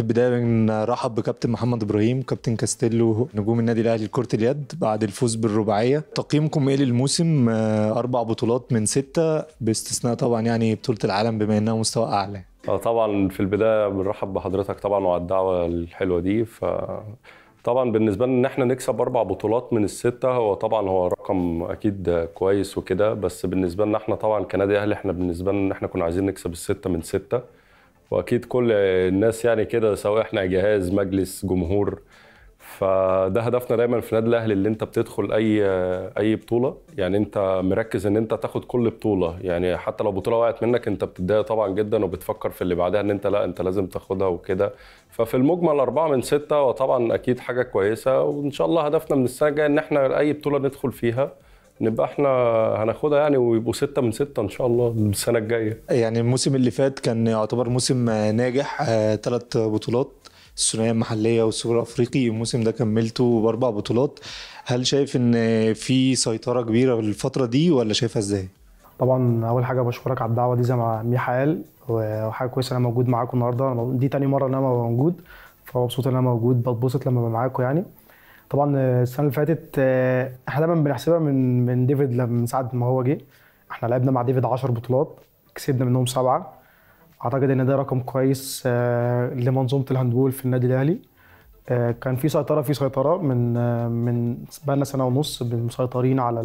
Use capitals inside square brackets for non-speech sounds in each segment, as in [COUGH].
في البدايه بنرحب بكابتن محمد ابراهيم كابتن كاستيلو نجوم النادي الاهلي لكره اليد بعد الفوز بالرباعيه تقييمكم ايه للموسم آه، اربع بطولات من سته باستثناء طبعا يعني بطوله العالم بما انها مستوى اعلى آه، طبعا في البدايه بنرحب بحضرتك طبعا وعلى الدعوه الحلوه دي ف طبعا بالنسبه لنا ان احنا نكسب اربع بطولات من السته هو طبعا هو رقم اكيد كويس وكده بس بالنسبه لنا احنا طبعا كنادي اهلي احنا بالنسبه لنا ان احنا كنا عايزين نكسب السته من سته واكيد كل الناس يعني كده سواء احنا جهاز مجلس جمهور فده هدفنا دايما في نادي الاهلي اللي انت بتدخل اي اي بطوله يعني انت مركز ان انت تاخد كل بطوله يعني حتى لو بطوله وقعت منك انت بتتضايق طبعا جدا وبتفكر في اللي بعدها ان انت لا انت لازم تاخدها وكده ففي المجمل أربعة من ستة وطبعا اكيد حاجه كويسه وان شاء الله هدفنا من السنه الجايه ان احنا اي بطوله ندخل فيها نبقى احنا هناخدها يعني ويبقوا ستة من ستة ان شاء الله السنة الجاية يعني الموسم اللي فات كان يعتبر موسم ناجح ثلاث آه، بطولات الثنائيه المحليه والسوبر الافريقي الموسم ده كملته باربع بطولات هل شايف ان في سيطره كبيره الفتره دي ولا شايفها ازاي طبعا اول حاجه بشكرك على الدعوه دي زي ما ميحال وحاجه كويسه انا موجود معاكم النهارده دي تاني مره ان انا موجود فمبسوط ان انا موجود بتبسط لما ببقى معاكم يعني طبعا آه، السنه اللي فاتت آه، احنا دايما بنحسبها من من ديفيد من ساعه ما هو جه احنا لعبنا مع ديفيد 10 بطولات كسبنا منهم سبعه اعتقد ان ده رقم كويس آه، لمنظومه الهاندبول في النادي الاهلي كان في سيطره في سيطره من من بقالنا سنه ونص مسيطرين على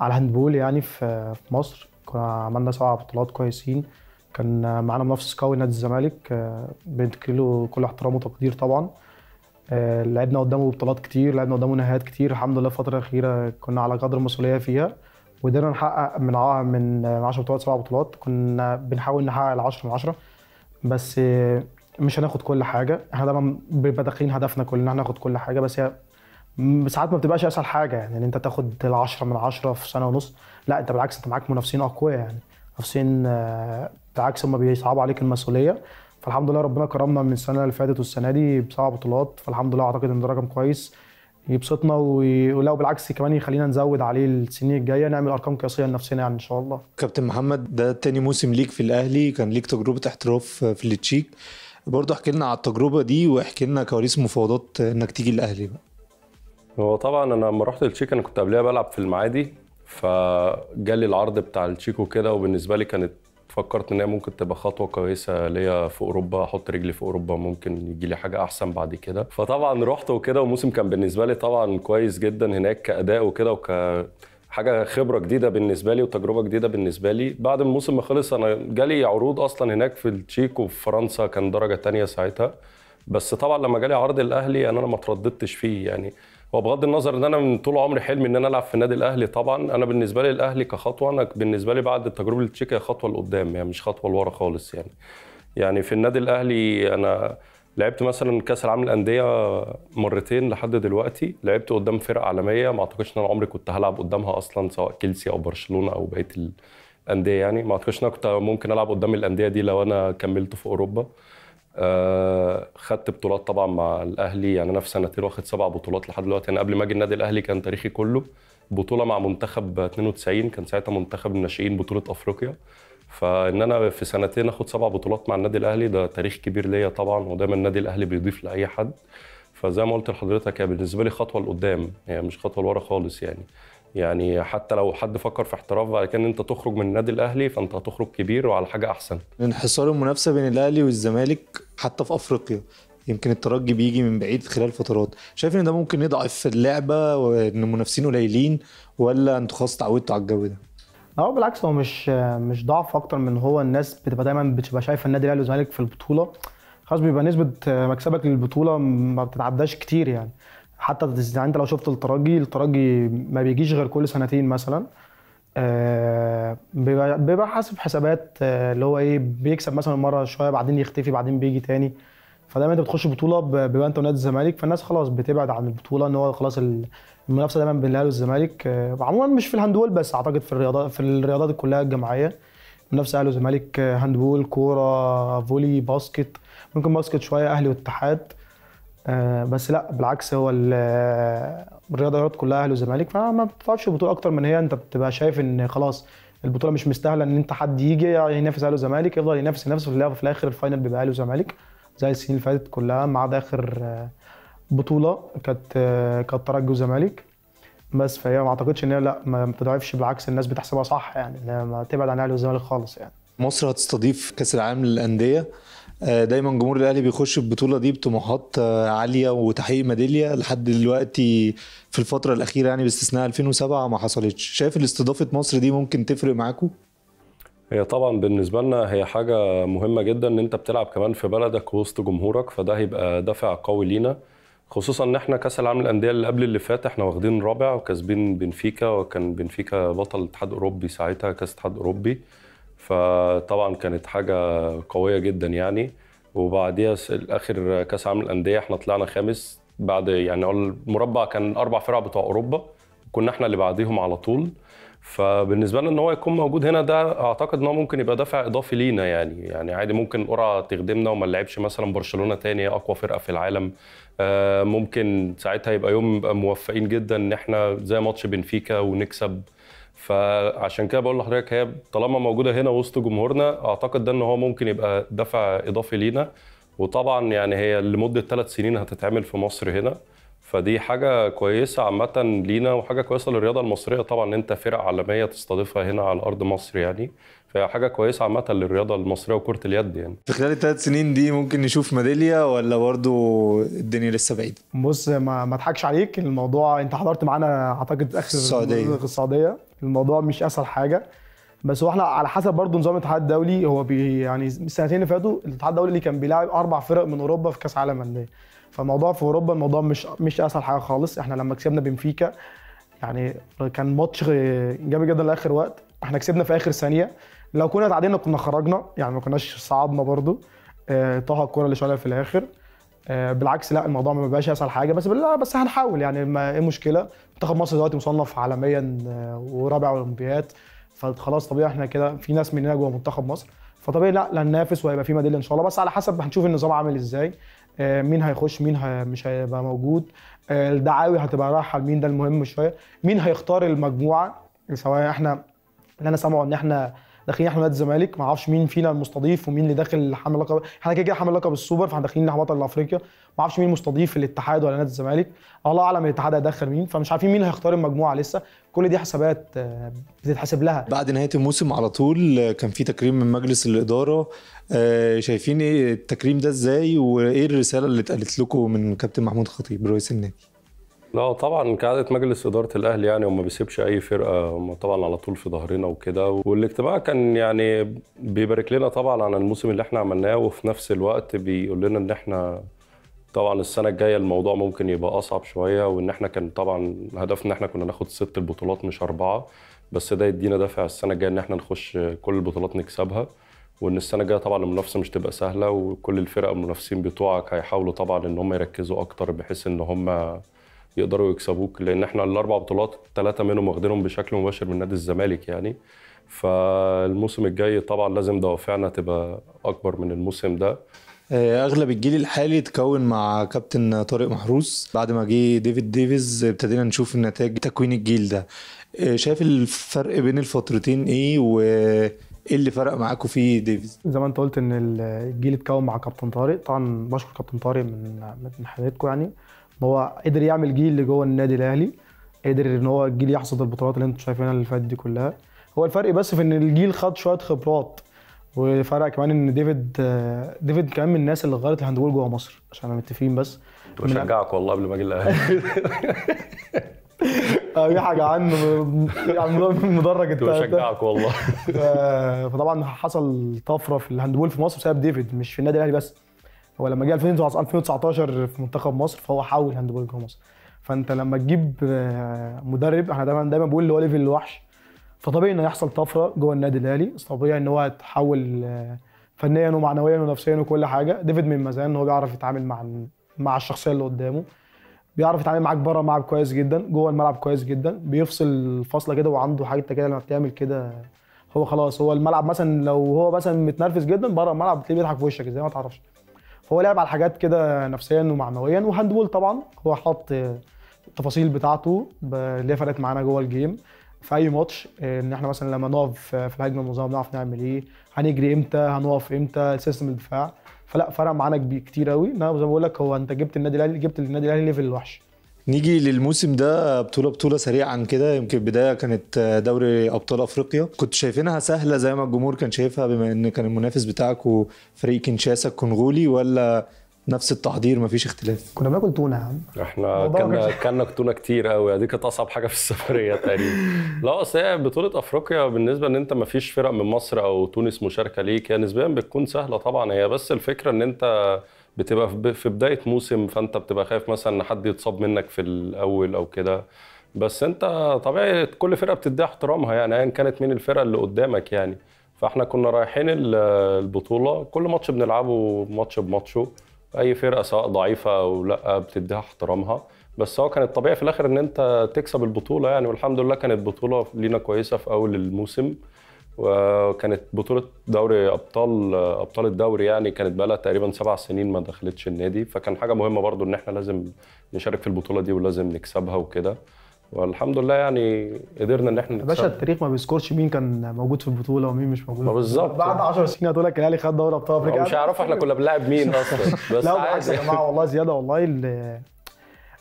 على الهاندبول يعني في مصر كنا عملنا سبع بطولات كويسين كان معانا منافس قوي نادي الزمالك بنتكلم له كل احترام وتقدير طبعا آه، لعبنا قدامه بطولات كتير لعبنا قدامه نهائيات كتير الحمد لله الفتره الاخيره كنا على قدر المسؤوليه فيها وقدرنا نحقق من من 10 بطولات سبع بطولات كنا بنحاول نحقق ال 10 من 10 بس آه، مش هناخد كل حاجه احنا دايما بنبقى داخلين هدفنا كلنا هناخد كل حاجه بس هي ساعات ما بتبقاش اسهل حاجه يعني ان انت تاخد ال 10 من 10 في سنه ونص لا انت بالعكس انت معاك منافسين اقوياء يعني منافسين آه، بالعكس هم بيصعبوا عليك المسؤوليه فالحمد لله ربنا كرمنا من السنه اللي فاتت والسنه دي بسبع بطولات فالحمد لله اعتقد ان ده رقم كويس يبسطنا ولو بالعكس كمان يخلينا نزود عليه السنين الجايه نعمل ارقام قياسيه لنفسنا يعني ان شاء الله. كابتن محمد ده تاني موسم ليك في الاهلي كان ليك تجربه احتراف في التشيك برضه احكي لنا على التجربه دي واحكي لنا كواليس مفاوضات انك تيجي الاهلي بقى. هو طبعا انا لما رحت التشيك انا كنت قبلها بلعب في المعادي فجالي العرض بتاع التشيك وكده وبالنسبه لي كانت فكرت ان هي ممكن تبقى خطوه كويسه ليا في اوروبا احط رجلي في اوروبا ممكن يجي لي حاجه احسن بعد كده فطبعا رحت وكده وموسم كان بالنسبه لي طبعا كويس جدا هناك كاداء وكده وك حاجه خبره جديده بالنسبه لي وتجربه جديده بالنسبه لي بعد الموسم ما خلص انا جالي عروض اصلا هناك في التشيك وفي فرنسا كان درجه تانية ساعتها بس طبعا لما جالي عرض الاهلي انا ما ترددتش فيه يعني هو بغض النظر ان انا من طول عمري حلمي ان انا العب في النادي الاهلي طبعا انا بالنسبه لي الاهلي كخطوه انا بالنسبه لي بعد التجربه اللي تشيكا خطوه لقدام يعني مش خطوه لورا خالص يعني يعني في النادي الاهلي انا لعبت مثلا كاس العالم للانديه مرتين لحد دلوقتي لعبت قدام فرق عالميه ما اعتقدش ان انا عمري كنت هلعب قدامها اصلا سواء كيلسي او برشلونه او بقيه الانديه يعني ما اعتقدش ان انا كنت ممكن العب قدام الانديه دي لو انا كملت في اوروبا آه، خدت بطولات طبعا مع الاهلي يعني انا في سنتين واخد سبع بطولات لحد دلوقتي انا يعني قبل ما اجي النادي الاهلي كان تاريخي كله بطوله مع منتخب 92 كان ساعتها منتخب الناشئين بطوله افريقيا فان انا في سنتين اخد سبع بطولات مع النادي الاهلي ده تاريخ كبير ليا طبعا ودايما النادي الاهلي بيضيف لاي حد فزي ما قلت لحضرتك هي يعني بالنسبه لي خطوه لقدام يعني مش خطوه لورا خالص يعني يعني حتى لو حد فكر في احتراف بعد كده ان انت تخرج من النادي الاهلي فانت هتخرج كبير وعلى حاجه احسن انحصار المنافسه بين الاهلي والزمالك حتى في افريقيا يمكن الترجي بيجي من بعيد خلال فترات شايف ان ده ممكن يضعف اللعبه وان المنافسين قليلين ولا انتوا خلاص اتعودتوا على الجو ده اه بالعكس هو مش مش ضعف اكتر من هو الناس بتبقى دايما بتبقى شايفه النادي الاهلي والزمالك في البطوله خلاص بيبقى نسبه مكسبك للبطوله ما بتتعداش كتير يعني حتى يعني انت لو شفت الترجي الترجي ما بيجيش غير كل سنتين مثلا آه، بيبقى, بيبقى حاسب حسابات آه، اللي هو ايه بيكسب مثلا مره شويه بعدين يختفي بعدين بيجي تاني فدايما انت بتخش بطوله بيبقى انت ونادي الزمالك فالناس خلاص بتبعد عن البطوله ان هو خلاص المنافسه دايما بين الاهلي والزمالك آه، عموما مش في الهاندبول بس اعتقد في الرياضات في الرياضات كلها الجماعيه منافسه اهلي وزمالك هاندبول كوره فولي باسكت ممكن باسكت شويه اهلي واتحاد آه، بس لا بالعكس هو الرياضه رياض كلها اهلي وزمالك فما بتطلعش بطوله اكتر من هي انت بتبقى شايف ان خلاص البطوله مش مستاهله ان انت حد يجي ينافس اهلي وزمالك يفضل ينافس نفسه في اللعبه في الاخر الفاينل بيبقى اهلي وزمالك زي السنين اللي فاتت كلها ما عدا اخر آه، بطوله كانت آه، كانت ترجي وزمالك بس فهي ما اعتقدش ان هي لا ما بتضعفش بالعكس الناس بتحسبها صح يعني ما تبعد عن اهلي وزمالك خالص يعني مصر هتستضيف كاس العالم للانديه آه، دايما جمهور الاهلي بيخش البطوله دي بطموحات آه، عاليه وتحقيق ميداليا لحد دلوقتي في الفتره الاخيره يعني باستثناء 2007 ما حصلتش شايف الاستضافه مصر دي ممكن تفرق معاكم هي طبعا بالنسبه لنا هي حاجه مهمه جدا ان انت بتلعب كمان في بلدك وسط جمهورك فده هيبقى دافع قوي لينا خصوصا ان احنا كاس العالم للانديه اللي قبل اللي فات احنا واخدين رابع وكاسبين بنفيكا وكان بنفيكا بطل الاتحاد الاوروبي ساعتها كاس الاتحاد الاوروبي فطبعا كانت حاجه قويه جدا يعني وبعديها اخر كاس عالم الانديه احنا طلعنا خامس بعد يعني المربع كان اربع فرق بتوع اوروبا كنا احنا اللي بعديهم على طول فبالنسبه لنا ان هو يكون موجود هنا ده اعتقد ان هو ممكن يبقى دافع اضافي لينا يعني يعني عادي ممكن القرعه تخدمنا وما نلعبش مثلا برشلونه تاني اقوى فرقه في العالم آه، ممكن ساعتها يبقى يوم موفقين جدا ان احنا زي ماتش بنفيكا ونكسب فعشان كده بقول لحضرتك هي طالما موجوده هنا وسط جمهورنا اعتقد ده ان هو ممكن يبقى دفع اضافي لينا وطبعا يعني هي لمده ثلاث سنين هتتعمل في مصر هنا فدي حاجه كويسه عامه لينا وحاجه كويسه للرياضه المصريه طبعا ان انت فرق عالميه تستضيفها هنا على ارض مصر يعني فهي حاجه كويسه عامه للرياضه المصريه وكره اليد يعني في خلال الثلاث سنين دي ممكن نشوف ميداليه ولا برضو الدنيا لسه بعيده بص ما ما اضحكش عليك الموضوع انت حضرت معانا اعتقد اخر السعوديه السعوديه الموضوع مش اسهل حاجه بس هو احنا على حسب برضه نظام الاتحاد الدولي هو بي يعني السنتين اللي فاتوا الاتحاد الدولي اللي كان بيلاعب اربع فرق من اوروبا في كاس عالم انديه فالموضوع في اوروبا الموضوع مش مش اسهل حاجه خالص احنا لما كسبنا بنفيكا يعني كان ماتش جامد جدا لاخر وقت احنا كسبنا في اخر ثانيه لو كنا تعادلنا كنا خرجنا يعني ما كناش صعدنا برضه آه، طه الكره اللي شالها في الاخر آه، بالعكس لا الموضوع ما بقاش اسهل حاجه بس لا بس هنحاول يعني ما ايه المشكله منتخب مصر دلوقتي مصنف عالميا آه، ورابع اولمبيات فخلاص طبيعي احنا كده في ناس مننا جوه منتخب مصر فطبيعي لا لا ننافس وهيبقى في ميداليه ان شاء الله بس على حسب هنشوف النظام عامل ازاي آه، مين هيخش مين هي مش هيبقى موجود الدعاوي هتبقى رايحه لمين ده المهم شويه مين هيختار المجموعه سواء احنا اللي انا سامعه ان احنا داخلين احنا نادي الزمالك ما اعرفش مين فينا المستضيف ومين اللي داخل حامل لقب احنا كده كده حامل لقب السوبر فاحنا داخلين بطل افريقيا ما اعرفش مين مستضيف الاتحاد ولا نادي الزمالك الله اعلم الاتحاد هيدخل مين فمش عارفين مين هيختار المجموعه لسه كل دي حسابات آه، بتتحسب لها بعد نهايه الموسم على طول آه، كان في تكريم من مجلس الاداره آه، شايفين ايه التكريم ده ازاي وايه الرساله اللي اتقالت لكم من كابتن محمود خطيب رئيس النادي لا طبعا كعاده مجلس اداره الاهلي يعني وما بيسيبش اي فرقه هم طبعا على طول في ظهرنا وكده والاجتماع كان يعني بيبارك لنا طبعا على الموسم اللي احنا عملناه وفي نفس الوقت بيقول لنا ان احنا طبعا السنه الجايه الموضوع ممكن يبقى اصعب شويه وان احنا كان طبعا هدفنا ان احنا كنا ناخد ست البطولات مش اربعه بس ده يدينا دافع السنه الجايه ان احنا نخش كل البطولات نكسبها وان السنه الجايه طبعا المنافسه مش تبقى سهله وكل الفرق المنافسين بتوعك هيحاولوا طبعا ان هم يركزوا اكتر بحيث ان هم يقدروا يكسبوك لان احنا الاربع بطولات ثلاثه منهم واخدينهم بشكل مباشر من نادي الزمالك يعني فالموسم الجاي طبعا لازم دوافعنا تبقى اكبر من الموسم ده آه، اغلب الجيل الحالي اتكون مع كابتن طارق محروس بعد ما جه ديفيد ديفيز ابتدينا نشوف النتائج تكوين الجيل ده آه، شايف الفرق بين الفترتين ايه وايه اللي فرق معاكم في ديفيز؟ زي ما انت قلت ان الجيل اتكون مع كابتن طارق طبعا بشكر كابتن طارق من من حضرتكم يعني هو قدر يعمل جيل اللي جوه النادي الاهلي قدر ان هو الجيل يحصد البطولات اللي انتم شايفينها اللي فاتت دي كلها هو الفرق بس في ان الجيل خد شويه خبرات وفرق كمان ان ديفيد ديفيد كمان من الناس اللي غيرت الهاندبول جوه مصر عشان متفقين بس كنت بشجعك والله قبل ما اجي الاهلي [LAUGHS] اي آه، حاجه عنه مدرج كنت بشجعك والله [LAUGHS] آه، فطبعا حصل طفره في الهاندبول في مصر بسبب ديفيد مش في النادي الاهلي بس هو لما جه 2019 في منتخب مصر فهو حول هاندبول جوه مصر فانت لما تجيب آه، مدرب احنا دايما دايما بقول اللي هو ليفل الوحش فطبيعي انه يحصل طفره جوه النادي الاهلي طبيعي ان هو يتحول آه، فنيا ومعنويا ونفسيا وكل حاجه ديفيد من مزان هو بيعرف يتعامل مع مع الشخصيه اللي قدامه بيعرف يتعامل معاك بره الملعب كويس جدا جوه الملعب كويس جدا بيفصل فاصله كده وعنده حاجه كده لما بتعمل كده هو خلاص هو الملعب مثلا لو هو مثلا متنرفز جدا بره الملعب بتلاقيه بيضحك في وشك ازاي ما تعرفش فهو لعب على حاجات كده نفسيا ومعنويا وهاندبول طبعا هو حط التفاصيل بتاعته اللي هي فرقت معانا جوه الجيم في اي ماتش ان احنا مثلا لما نقف في الهجمه المنظمه بنعرف نعمل ايه هنجري امتى هنقف امتى سيستم الدفاع فلا فرق معانا كتير قوي ان زي ما بقول لك هو انت جبت النادي الاهلي جبت النادي الاهلي ليفل وحش نيجي للموسم ده بطوله بطوله سريعا كده يمكن البدايه كانت دوري ابطال افريقيا كنت شايفينها سهله زي ما الجمهور كان شايفها بما ان كان المنافس بتاعك فريق كينشاسا الكونغولي ولا نفس التحضير مفيش اختلاف كنا بناكل تونه يا عم احنا كنا كنا تونه كتير قوي دي كانت اصعب حاجه في السفريه تقريبا لا اصل هي بطوله افريقيا بالنسبه ان انت مفيش فرق من مصر او تونس مشاركه ليك هي نسبيا بتكون سهله طبعا هي بس الفكره ان انت بتبقى في بدايه موسم فانت بتبقى خايف مثلا ان حد يتصاب منك في الاول او كده بس انت طبيعي كل فرقه بتديها احترامها يعني ايا كانت مين الفرقه اللي قدامك يعني فاحنا كنا رايحين البطوله كل ماتش بنلعبه ماتش بماتشه اي فرقه سواء ضعيفه او لا بتديها احترامها بس هو كان الطبيعي في الاخر ان انت تكسب البطوله يعني والحمد لله كانت بطوله لينا كويسه في اول الموسم وكانت بطولة دوري أبطال أبطال الدوري يعني كانت بقى تقريبا سبع سنين ما دخلتش النادي فكان حاجة مهمة برضو إن إحنا لازم نشارك في البطولة دي ولازم نكسبها وكده والحمد لله يعني قدرنا ان احنا يا باشا التاريخ ما بيذكرش مين كان موجود في البطوله ومين مش موجود بالظبط بعد 10 سنين هتقول لك الاهلي خد دوري ابطال افريقيا مش هيعرفوا احنا كنا بنلعب مين اصلا [LAUGHS] بس لا يا جماعه والله زياده والله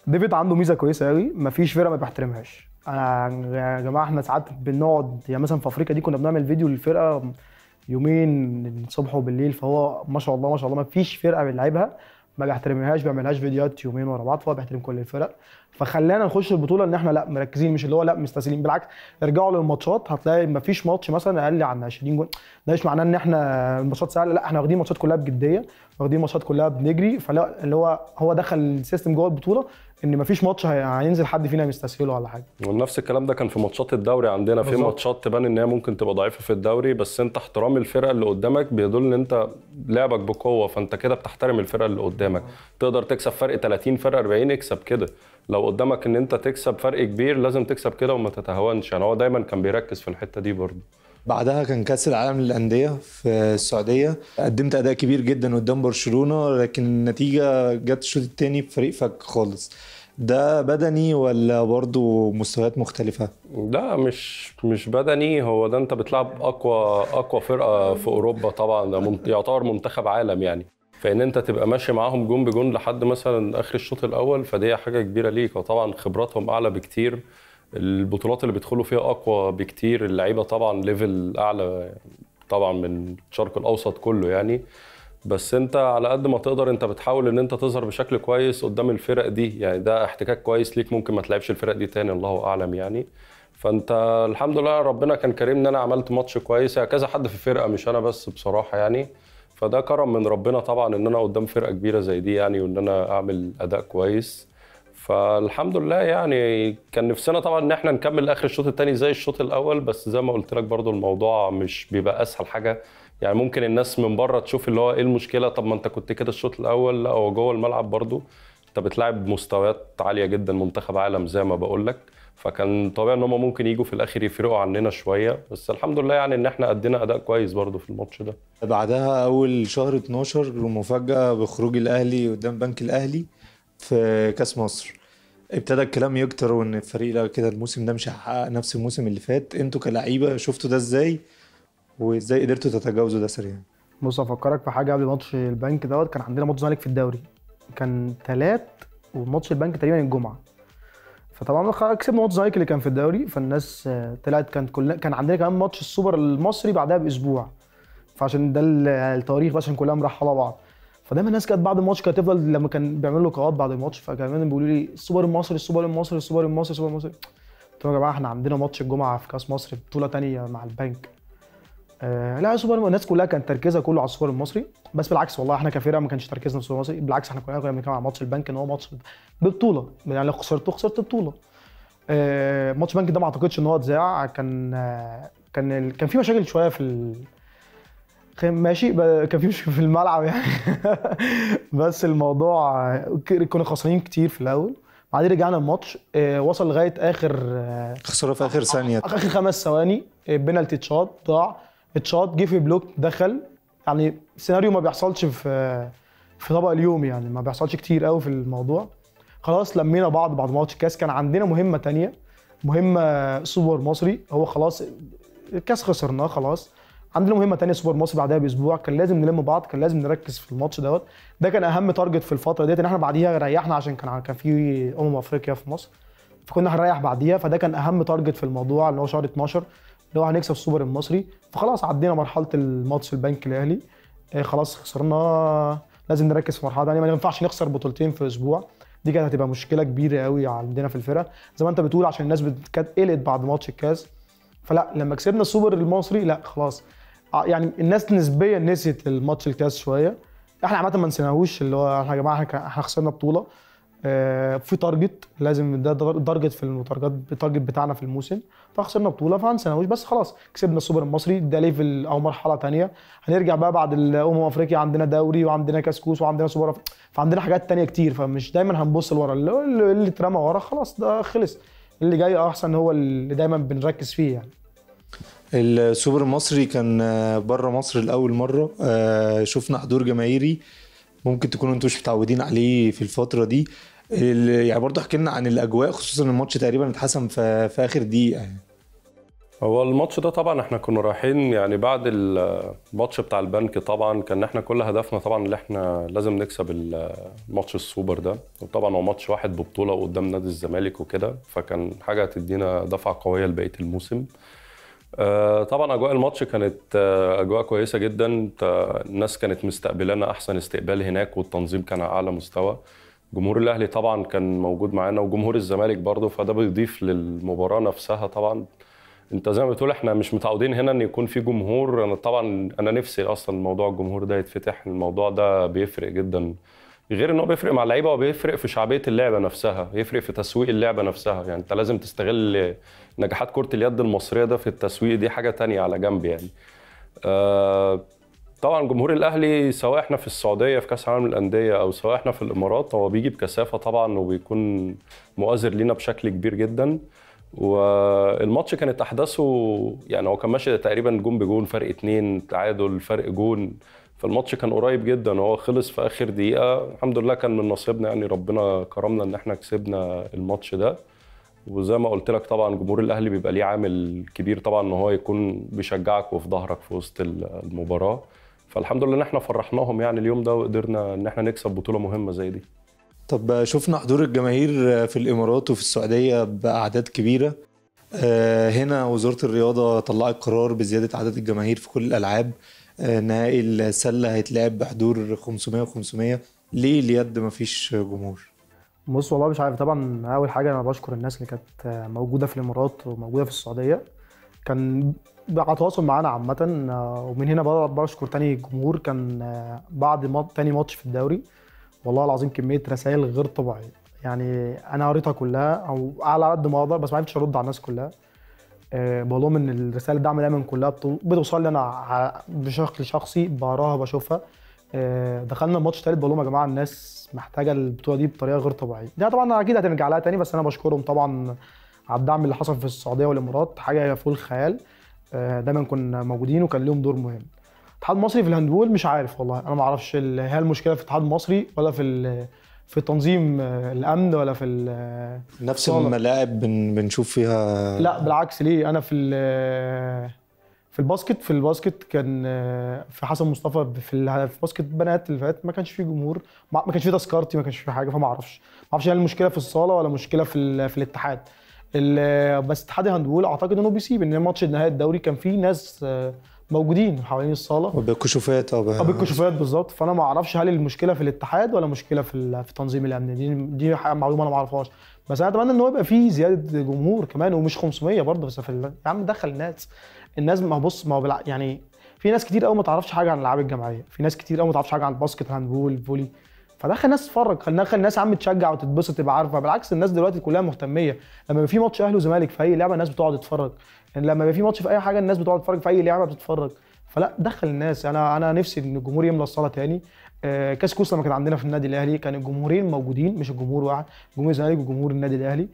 ديفيد عنده ميزه كويسه قوي مفيش فرقه ما بيحترمهاش انا يا جماعه احنا ساعات بنقعد يعني مثلا في افريقيا دي كنا بنعمل فيديو للفرقه يومين الصبح وبالليل فهو ما شاء الله ما شاء الله ما فيش فرقه بنلعبها ما بيحترمهاش بيعملهاش فيديوهات يومين ورا بعض فهو بيحترم كل الفرق فخلانا نخش البطوله ان احنا لا مركزين مش اللي هو لا مستسهلين بالعكس ارجعوا للماتشات هتلاقي ما فيش ماتش مثلا اقل عن 20 جون ده مش معناه ان احنا الماتشات سهله لا احنا واخدين الماتشات كلها بجديه واخدين الماتشات كلها بنجري فلا اللي هو هو دخل السيستم جوه البطوله ان ما فيش ماتش هينزل حد فينا مستسهله ولا حاجه ونفس الكلام ده كان في ماتشات الدوري عندنا في ماتشات تبان ان هي ممكن تبقى ضعيفه في الدوري بس انت احترام الفرقه اللي قدامك بيدل ان انت لعبك بقوه فانت كده بتحترم الفرقه اللي قدامك تقدر تكسب فرق 30 فرق 40 اكسب كده لو قدامك ان انت تكسب فرق كبير لازم تكسب كده وما تتهاونش يعني هو دايما كان بيركز في الحته دي برضه بعدها كان كاس العالم للانديه في السعوديه قدمت اداء كبير جدا قدام برشلونه لكن النتيجه جت الشوط الثاني بفريق فك خالص ده بدني ولا برضه مستويات مختلفة؟ لا مش مش بدني هو ده انت بتلعب اقوى اقوى فرقة في اوروبا طبعا ده يعتبر منتخب عالم يعني فان انت تبقى ماشي معاهم جون بجون لحد مثلا اخر الشوط الاول فدي حاجه كبيره ليك وطبعا خبراتهم اعلى بكتير البطولات اللي بيدخلوا فيها اقوى بكتير اللعيبه طبعا ليفل اعلى طبعا من الشرق الاوسط كله يعني بس انت على قد ما تقدر انت بتحاول ان انت تظهر بشكل كويس قدام الفرق دي يعني ده احتكاك كويس ليك ممكن ما تلعبش الفرق دي تاني الله اعلم يعني فانت الحمد لله ربنا كان كريم ان انا عملت ماتش كويس يعني كذا حد في الفرقه مش انا بس بصراحه يعني فده كرم من ربنا طبعا ان انا قدام فرقه كبيره زي دي يعني وان انا اعمل اداء كويس فالحمد لله يعني كان نفسنا طبعا ان احنا نكمل اخر الشوط الثاني زي الشوط الاول بس زي ما قلت لك برضو الموضوع مش بيبقى اسهل حاجه يعني ممكن الناس من بره تشوف اللي هو ايه المشكله طب ما انت كنت كده الشوط الاول لا هو جوه الملعب برضو انت بتلعب مستويات عاليه جدا منتخب عالم زي ما بقول لك فكان طبيعي ان هم ممكن يجوا في الاخر يفرقوا عننا شويه بس الحمد لله يعني ان احنا ادينا اداء كويس برضو في الماتش ده بعدها اول شهر 12 مفاجاه بخروج الاهلي قدام بنك الاهلي في كاس مصر ابتدى الكلام يكتر وان الفريق كده الموسم ده مش هيحقق نفس الموسم اللي فات انتوا كلعيبه شفتوا ده ازاي وازاي قدرتوا تتجاوزوا ده سريعا بص افكرك في حاجه قبل ماتش البنك دوت كان عندنا ماتش زمالك في الدوري كان ثلاث وماتش البنك تقريبا الجمعه فطبعا كسبنا ماتش زمالك اللي كان في الدوري فالناس آه، طلعت كانت كلها كان عندنا كمان ماتش السوبر المصري بعدها باسبوع فعشان ده التواريخ عشان كلها مرحله بعض فدايما الناس كانت بعد الماتش كانت تفضل لما كان بيعملوا لقاءات بعد الماتش فكمان بيقولوا لي السوبر المصري السوبر المصري السوبر المصري السوبر المصري قلت لهم يا جماعه احنا عندنا ماتش الجمعه في كاس مصر بطوله ثانيه مع البنك آه لا السوبر الناس كلها كان تركيزها كله على السوبر المصري بس بالعكس والله احنا كفرقه ما كانش تركيزنا في السوبر المصري بالعكس احنا كنا بنتكلم على ماتش البنك ان هو ماتش ببطوله يعني لو خسرته خسرت بطوله آه ماتش البنك ده ما اعتقدش ان هو اتذاع كان آه كان ال... كان في مشاكل شويه في ال... ماشي كان في مشكله في الملعب يعني [LAUGHS] بس الموضوع كنا خسرانين كتير في الاول بعدين رجعنا الماتش آه، وصل لغايه اخر آه، خسروا في اخر ثانيه اخر خمس ثواني آه، بنالتي تشاط ضاع اتشاط جه في بلوك دخل يعني سيناريو ما بيحصلش في في طبق اليوم يعني ما بيحصلش كتير قوي في الموضوع خلاص لمينا بعض بعد ماتش الكاس كان عندنا مهمه تانية مهمه سوبر مصري هو خلاص الكاس خسرناه خلاص عندنا مهمه تانية سوبر مصري بعدها باسبوع كان لازم نلم بعض كان لازم نركز في الماتش دوت ده كان اهم تارجت في الفتره ديت ان احنا بعديها ريحنا عشان كان كان في امم افريقيا في مصر فكنا هنريح بعديها فده كان اهم تارجت في الموضوع اللي هو شهر 12 اللي هو هنكسب السوبر المصري فخلاص عدينا مرحله الماتش البنك الاهلي آه، خلاص خسرنا لازم نركز في مرحله ثانيه يعني ما ينفعش نخسر بطولتين في اسبوع دي كانت هتبقى مشكله كبيره قوي عندنا في الفرقه زي ما انت بتقول عشان الناس كانت قلقت بعد ماتش الكاس فلا لما كسبنا السوبر المصري لا خلاص آه، يعني الناس نسبيا نسيت الماتش الكاس شويه احنا عامه ما نسيناهوش اللي هو يا جماعه احنا خسرنا بطوله آه، في تارجت لازم ده تارجت في التارجت التارجت بتاعنا في الموسم فخسرنا بطوله فهنسناويش بس خلاص كسبنا السوبر المصري ده ليفل او مرحله ثانيه هنرجع بقى بعد الامم افريقيا عندنا دوري وعندنا كاسكوس وعندنا سوبر فعندنا حاجات ثانيه كتير فمش دايما هنبص لورا اللي, اللي اترمى ورا خلاص ده خلص اللي جاي احسن هو اللي دايما بنركز فيه يعني السوبر المصري كان آه، بره مصر لاول مره آه، شفنا حضور جماهيري ممكن تكونوا انتوا مش متعودين عليه في الفتره دي يعني برضه احكي لنا عن الاجواء خصوصا الماتش تقريبا اتحسم في, في اخر دقيقه يعني هو الماتش ده طبعا احنا كنا رايحين يعني بعد الماتش بتاع البنك طبعا كان احنا كل هدفنا طبعا ان احنا لازم نكسب الماتش السوبر ده وطبعا هو ماتش واحد ببطوله قدام نادي الزمالك وكده فكان حاجه هتدينا دفعه قويه لبقيه الموسم آه، طبعا اجواء الماتش كانت آه، اجواء كويسه جدا الناس كانت مستقبلانا احسن استقبال هناك والتنظيم كان على اعلى مستوى جمهور الاهلي طبعا كان موجود معانا وجمهور الزمالك برضه فده بيضيف للمباراه نفسها طبعا انت زي ما بتقول احنا مش متعودين هنا ان يكون في جمهور انا طبعا انا نفسي اصلا موضوع الجمهور ده يتفتح الموضوع ده بيفرق جدا غير ان هو بيفرق مع اللعيبه وبيفرق في شعبيه اللعبه نفسها يفرق في تسويق اللعبه نفسها يعني انت لازم تستغل نجاحات كره اليد المصريه ده في التسويق دي حاجه تانية على جنب يعني آه طبعا جمهور الاهلي سواء احنا في السعوديه في كاس العالم للانديه او سواء احنا في الامارات هو بيجي بكثافه طبعا وبيكون مؤازر لينا بشكل كبير جدا والماتش كانت احداثه يعني هو كان ماشي تقريبا جون بجون فرق اثنين تعادل فرق جون فالماتش كان قريب جدا هو خلص في اخر دقيقه الحمد لله كان من نصيبنا يعني ربنا كرمنا ان احنا كسبنا الماتش ده وزي ما قلت لك طبعا جمهور الاهلي بيبقى ليه عامل كبير طبعا ان هو يكون بيشجعك وفي ظهرك في وسط المباراه فالحمد لله ان احنا فرحناهم يعني اليوم ده وقدرنا ان احنا نكسب بطوله مهمه زي دي طب شفنا حضور الجماهير في الامارات وفي السعوديه باعداد كبيره آه، هنا وزاره الرياضه طلعت قرار بزياده عدد الجماهير في كل الالعاب آه، نهائي السله هيتلعب بحضور 500 و500 ليه اليد ما فيش جمهور بص والله مش عارف طبعا اول حاجه انا بشكر الناس اللي كانت موجوده في الامارات وموجوده في السعوديه كان على تواصل معانا عامة آه، ومن هنا بشكر تاني الجمهور كان آه، بعد تاني ماتش في الدوري والله العظيم كمية رسائل غير طبيعية يعني أنا قريتها كلها أو على قد ما أقدر بس ما عرفتش أرد على الناس كلها آه، بقول لهم ان الرسائل الدعم دايما كلها بتوصل لي انا بشكل شخصي بقراها بشوفها دخلنا الماتش تالت بقول لهم يا جماعه الناس محتاجه البطوله دي بطريقه غير طبيعيه ده طبعا اكيد هترجع لها تاني بس انا بشكرهم طبعا على الدعم اللي حصل في السعوديه والامارات حاجه فوق الخيال آه، دايما كنا موجودين وكان لهم دور مهم الاتحاد المصري في الهاندبول مش عارف والله انا ما اعرفش هي المشكله في الاتحاد المصري ولا في في تنظيم آه، الامن ولا في آه، نفس الصالة. الملاعب بنشوف فيها لا بالعكس ليه انا في في الباسكت في الباسكت كان في حسن مصطفى في الباسكت بنات اللي فات ما كانش فيه جمهور ما كانش فيه تذكرتي ما كانش فيه حاجه فما اعرفش ما اعرفش هل المشكله في الصاله ولا مشكله في في الاتحاد بس اتحاد هاندبول اعتقد انه بيسيب ان ماتش نهائي الدوري كان فيه ناس آه، موجودين حوالين الصاله وبالكشوفات آه، او بالكشوفات بالظبط فانا ما اعرفش هل المشكله في الاتحاد ولا مشكله في في تنظيم الامن دي دي معلومه انا ما اعرفهاش بس انا اتمنى ان هو يبقى فيه زياده جمهور كمان ومش 500 برضه بس في يا عم دخل الناس الناس ما بص ما بلع... يعني في ناس كتير قوي ما تعرفش حاجه عن الالعاب الجماعيه في ناس كتير قوي ما تعرفش حاجه عن الباسكت هاندبول فولي فده خلى الناس تتفرج خلى الناس عم تشجع وتتبسط تبقى عارفه بالعكس الناس دلوقتي كلها مهتميه لما في ماتش اهلي وزمالك في اي لعبه الناس بتقعد تتفرج يعني لما في ماتش في اي حاجه الناس بتقعد تتفرج في اي لعبه بتتفرج فلا دخل الناس انا انا نفسي ان الجمهور يملى الصاله تاني آه، كاس كوس لما كان عندنا في النادي الاهلي كان الجمهورين موجودين مش الجمهور واحد جمهور الزمالك وجمهور النادي الاهلي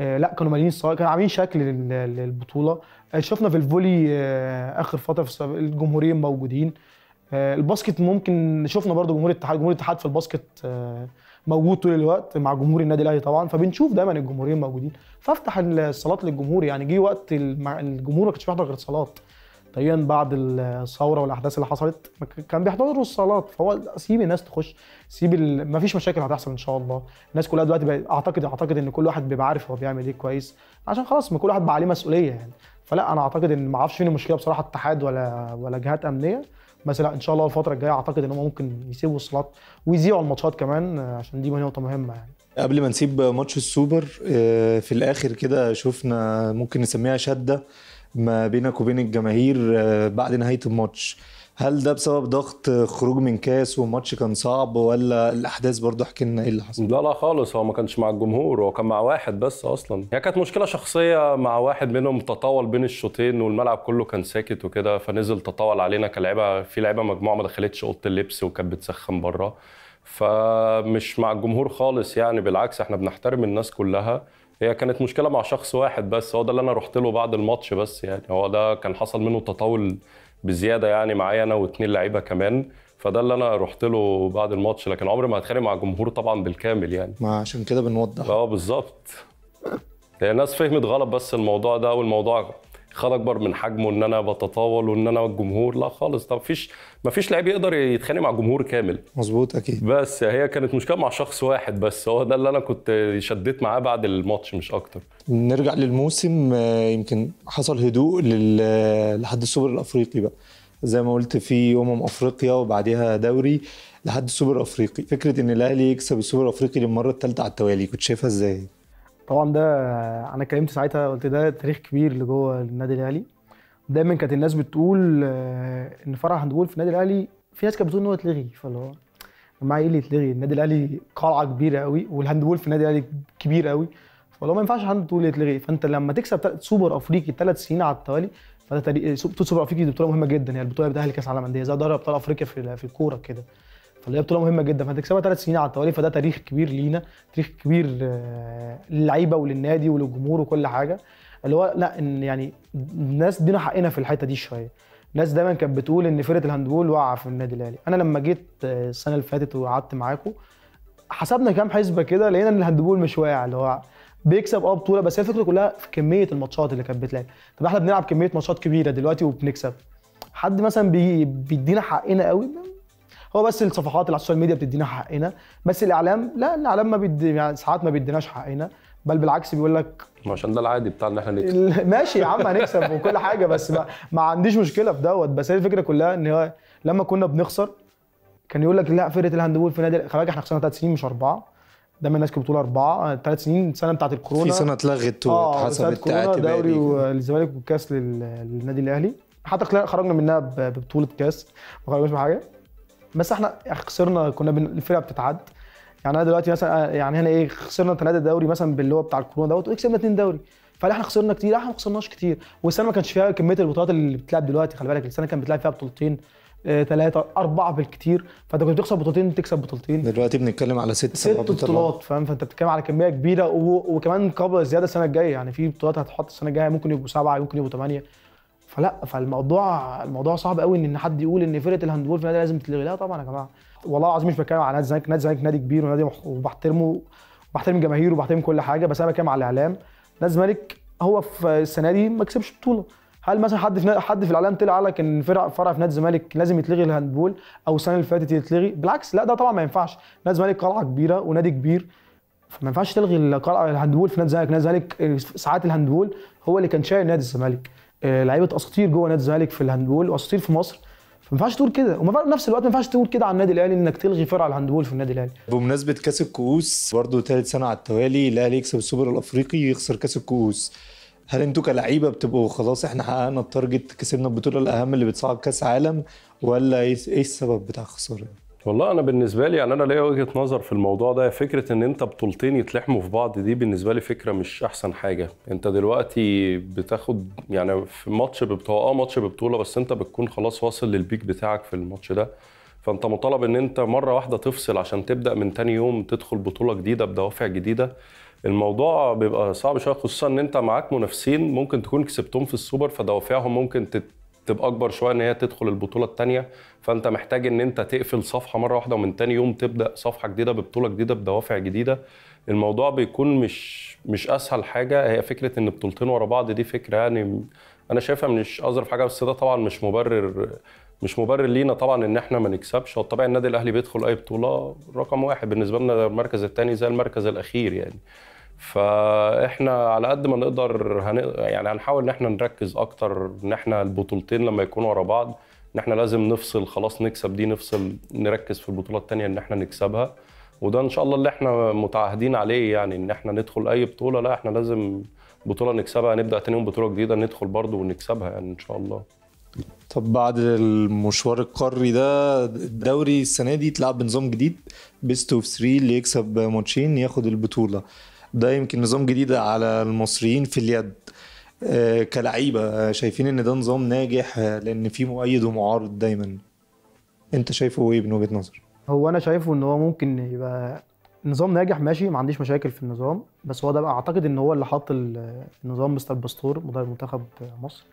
آه، لا كانوا مالين الصاله كانوا عاملين شكل للبطوله آه، شفنا في الفولي اخر فتره في الجمهورين موجودين آه، الباسكت ممكن شفنا برضو جمهور الاتحاد جمهور الاتحاد في الباسكت آه، موجود طول الوقت مع جمهور النادي الاهلي طبعا فبنشوف دايما الجمهورين موجودين فافتح الصالات للجمهور يعني جه وقت الجمهور ما كانش بيحضر غير صالات تقريبا بعد الثوره والاحداث اللي حصلت كان بيحضروا الصالات فهو سيب الناس تخش سيب ال... ما فيش مشاكل هتحصل ان شاء الله الناس كلها دلوقتي بقى اعتقد اعتقد ان كل واحد بيبقى عارف هو بيعمل ايه كويس عشان خلاص ما كل واحد بقى عليه مسؤوليه يعني فلا انا اعتقد ان ما اعرفش فين المشكله بصراحه اتحاد ولا ولا جهات امنيه مثلا ان شاء الله الفتره الجايه اعتقد ان هم ممكن يسيبوا الصلات ويذيعوا الماتشات كمان عشان دي نقطه مهمه يعني قبل ما نسيب ماتش السوبر آه، في الاخر كده شفنا ممكن نسميها شده ما بينك وبين الجماهير آه، بعد نهايه الماتش هل ده بسبب ضغط خروج من كاس والماتش كان صعب ولا الاحداث برضه احكي لنا ايه اللي حصل؟ لا لا خالص هو ما كانش مع الجمهور هو كان مع واحد بس اصلا هي كانت مشكله شخصيه مع واحد منهم تطاول بين الشوطين والملعب كله كان ساكت وكده فنزل تطاول علينا كلاعيبه في لعيبه مجموعه ما دخلتش اوضه اللبس وكانت بتسخن بره فمش مع الجمهور خالص يعني بالعكس احنا بنحترم الناس كلها هي كانت مشكله مع شخص واحد بس هو ده اللي انا رحت له بعد الماتش بس يعني هو ده كان حصل منه تطاول بزياده يعني معايا انا واثنين لعيبه كمان فده اللي انا رحت له بعد الماتش لكن عمري ما هتخانق مع الجمهور طبعا بالكامل يعني ما عشان كده بنوضح اه بالظبط هي الناس فهمت غلط بس الموضوع ده والموضوع خد اكبر من حجمه ان انا بتطاول وان انا الجمهور لا خالص طب فيش ما فيش لعيب يقدر يتخانق مع جمهور كامل مظبوط اكيد بس هي كانت مشكله مع شخص واحد بس هو ده اللي انا كنت شديت معاه بعد الماتش مش اكتر نرجع للموسم آه، يمكن حصل هدوء لحد السوبر الافريقي بقى زي ما قلت في امم افريقيا وبعديها دوري لحد السوبر الافريقي فكره ان الاهلي يكسب السوبر الافريقي للمره الثالثه على التوالي كنت شايفها ازاي طبعا ده انا اتكلمت ساعتها قلت ده تاريخ كبير لجوه النادي الاهلي دايما كانت الناس بتقول آه، ان فرح هاندبول في النادي الاهلي في ناس كانت بتقول ان هو اتلغي فاللي هو مع ايه اللي يتلغي النادي الاهلي قلعه كبيره قوي والهاندبول في النادي الاهلي كبير قوي فلو ما ينفعش تقول يتلغي فانت لما تكسب سوبر افريقي ثلاث سنين على التوالي فده سوبر افريقي دي بطوله مهمه جدا يعني البطوله بتاهل كاس عالم انديه زي دوري ابطال افريقيا في في الكوره كده فاللي هي بطوله مهمه جدا فهتكسبها ثلاث سنين على التوالي فده تاريخ كبير لينا تاريخ كبير آه، للعيبه وللنادي وللجمهور وكل حاجه اللي هو لا ان يعني الناس ادينا حقنا في الحته دي شويه الناس دايما كانت بتقول ان فرقه الهاندبول واقعه في النادي الاهلي انا لما جيت آه، السنه اللي فاتت وقعدت معاكم حسبنا كام حسبه كده لقينا ان الهاندبول مش واقع اللي هو بيكسب اه بطوله بس هي الفكره كلها في كميه الماتشات اللي كانت بتلعب طب احنا بنلعب كميه ماتشات كبيره دلوقتي وبنكسب حد مثلا بيدينا حقنا قوي هو بس الصفحات اللي على السوشيال ميديا بتدينا حقنا بس الاعلام لا الاعلام ما بيدي يعني ساعات ما بيديناش حقنا بل بالعكس بيقول لك ما عشان ده العادي بتاع ان احنا نكسب ماشي يا عم هنكسب وكل حاجه بس ما, ما عنديش مشكله في دوت بس هي الفكره كلها ان هو لما كنا بنخسر كان يقول لك لا فرقه الهاندبول في نادي خلي بالك احنا خسرنا ثلاث سنين مش اربعه دايما الناس كانت بتقول اربعه ثلاث سنين السنه بتاعت الكورونا في سنه اتلغت آه، واتحسبت آه دوري والزمالك والكاس للنادي الاهلي حتى خرجنا منها ببطوله كاس ما خرجناش بحاجه بس احنا خسرنا كنا الفرقه بتتعد يعني انا دلوقتي مثلا آه، يعني هنا ايه خسرنا ثلاثه دوري مثلا باللي هو بتاع الكورونا دوت وكسبنا اثنين دوري فاحنا خسرنا كتير احنا ما خسرناش كتير والسنه ما كانش فيها كميه البطولات اللي بتلعب دلوقتي خلي بالك السنه كانت بتلعب فيها بطولتين ثلاثة آه، أربعة بالكتير فأنت كنت تخسر بطولتين تكسب بطولتين دلوقتي بنتكلم على ست ست بطولات فاهم فأنت بتتكلم على كمية كبيرة و... وكمان قابلة زيادة السنة الجاية يعني في بطولات هتحط السنة الجاية ممكن يبقوا سبعة ممكن يبقوا ثمانية فلا فالموضوع الموضوع صعب قوي ان حد يقول ان فرقه الهاندبول في النادي لازم تتلغي لا طبعا يا جماعه والله العظيم مش بتكلم على نادي الزمالك نادي الزمالك نادي كبير ونادي وبحترمه وبحترم جماهيره وبحترم كل حاجه بس انا بتكلم على الاعلام نادي الزمالك هو في السنه دي ما كسبش بطوله هل مثلا حد في حد في الاعلام طلع قال لك ان فرع فرع في نادي الزمالك لازم يتلغي الهاندبول او السنه اللي فاتت يتلغي بالعكس لا ده طبعا ما ينفعش نادي الزمالك قلعه كبيره ونادي كبير فما ينفعش تلغي القلعه الهاندبول في نادي الزمالك نادي الزمالك آه، ساعات الهاندبول هو اللي كان شايل نادي الزمالك آه، لعيبه اساطير جوه نادي الزمالك في الهاندبول واساطير في مصر فما ينفعش تقول كده وفي نفس الوقت ما ينفعش تقول كده عن النادي الاهلي انك تلغي فرع الهاندبول في النادي الاهلي بمناسبه كاس الكؤوس برضه ثالث سنه على التوالي الاهلي يكسب السوبر الافريقي يخسر كاس الكؤوس هل انتوا كلعيبه بتبقوا خلاص احنا حققنا التارجت كسبنا البطوله الاهم اللي بتصعد كاس عالم ولا ايه, إيه السبب بتاع الخساره والله انا بالنسبه لي يعني انا ليا وجهه نظر في الموضوع ده فكره ان انت بطولتين يتلحموا في بعض دي بالنسبه لي فكره مش احسن حاجه انت دلوقتي بتاخد يعني في ماتش ببطوله اه ماتش ببطوله بس انت بتكون خلاص واصل للبيك بتاعك في الماتش ده فانت مطالب ان انت مره واحده تفصل عشان تبدا من تاني يوم تدخل بطوله جديده بدوافع جديده الموضوع بيبقى صعب شويه خصوصا ان انت معاك منافسين ممكن تكون كسبتهم في السوبر فدوافعهم ممكن تت تبقى اكبر شويه ان هي تدخل البطوله الثانيه فانت محتاج ان انت تقفل صفحه مره واحده ومن تاني يوم تبدا صفحه جديده ببطوله جديده بدوافع جديده الموضوع بيكون مش مش اسهل حاجه هي فكره ان بطولتين ورا بعض دي فكره يعني انا شايفها مش اظرف حاجه بس ده طبعا مش مبرر مش مبرر لينا طبعا ان احنا ما نكسبش هو طبيعي النادي الاهلي بيدخل اي بطوله رقم واحد بالنسبه لنا المركز الثاني زي المركز الاخير يعني فاحنا على قد ما نقدر هن... يعني هنحاول ان احنا نركز اكتر ان احنا البطولتين لما يكونوا ورا بعض ان احنا لازم نفصل خلاص نكسب دي نفصل نركز في البطوله الثانيه ان احنا نكسبها وده ان شاء الله اللي احنا متعهدين عليه يعني ان احنا ندخل اي بطوله لا احنا لازم بطوله نكسبها نبدا تاني يوم بطوله جديده ندخل برضه ونكسبها يعني ان شاء الله طب بعد المشوار القاري ده الدوري السنه دي اتلعب بنظام جديد بيست اوف 3 اللي يكسب ماتشين ياخد البطوله ده يمكن نظام جديد على المصريين في اليد آه، كلعيبه آه، شايفين ان ده نظام ناجح آه، لان في مؤيد ومعارض دايما انت شايفه ايه من وجهه نظر هو انا شايفه ان هو ممكن يبقى نظام ناجح ماشي ما عنديش مشاكل في النظام بس هو ده اعتقد ان هو اللي حط النظام مستر باستور مدرب منتخب مصر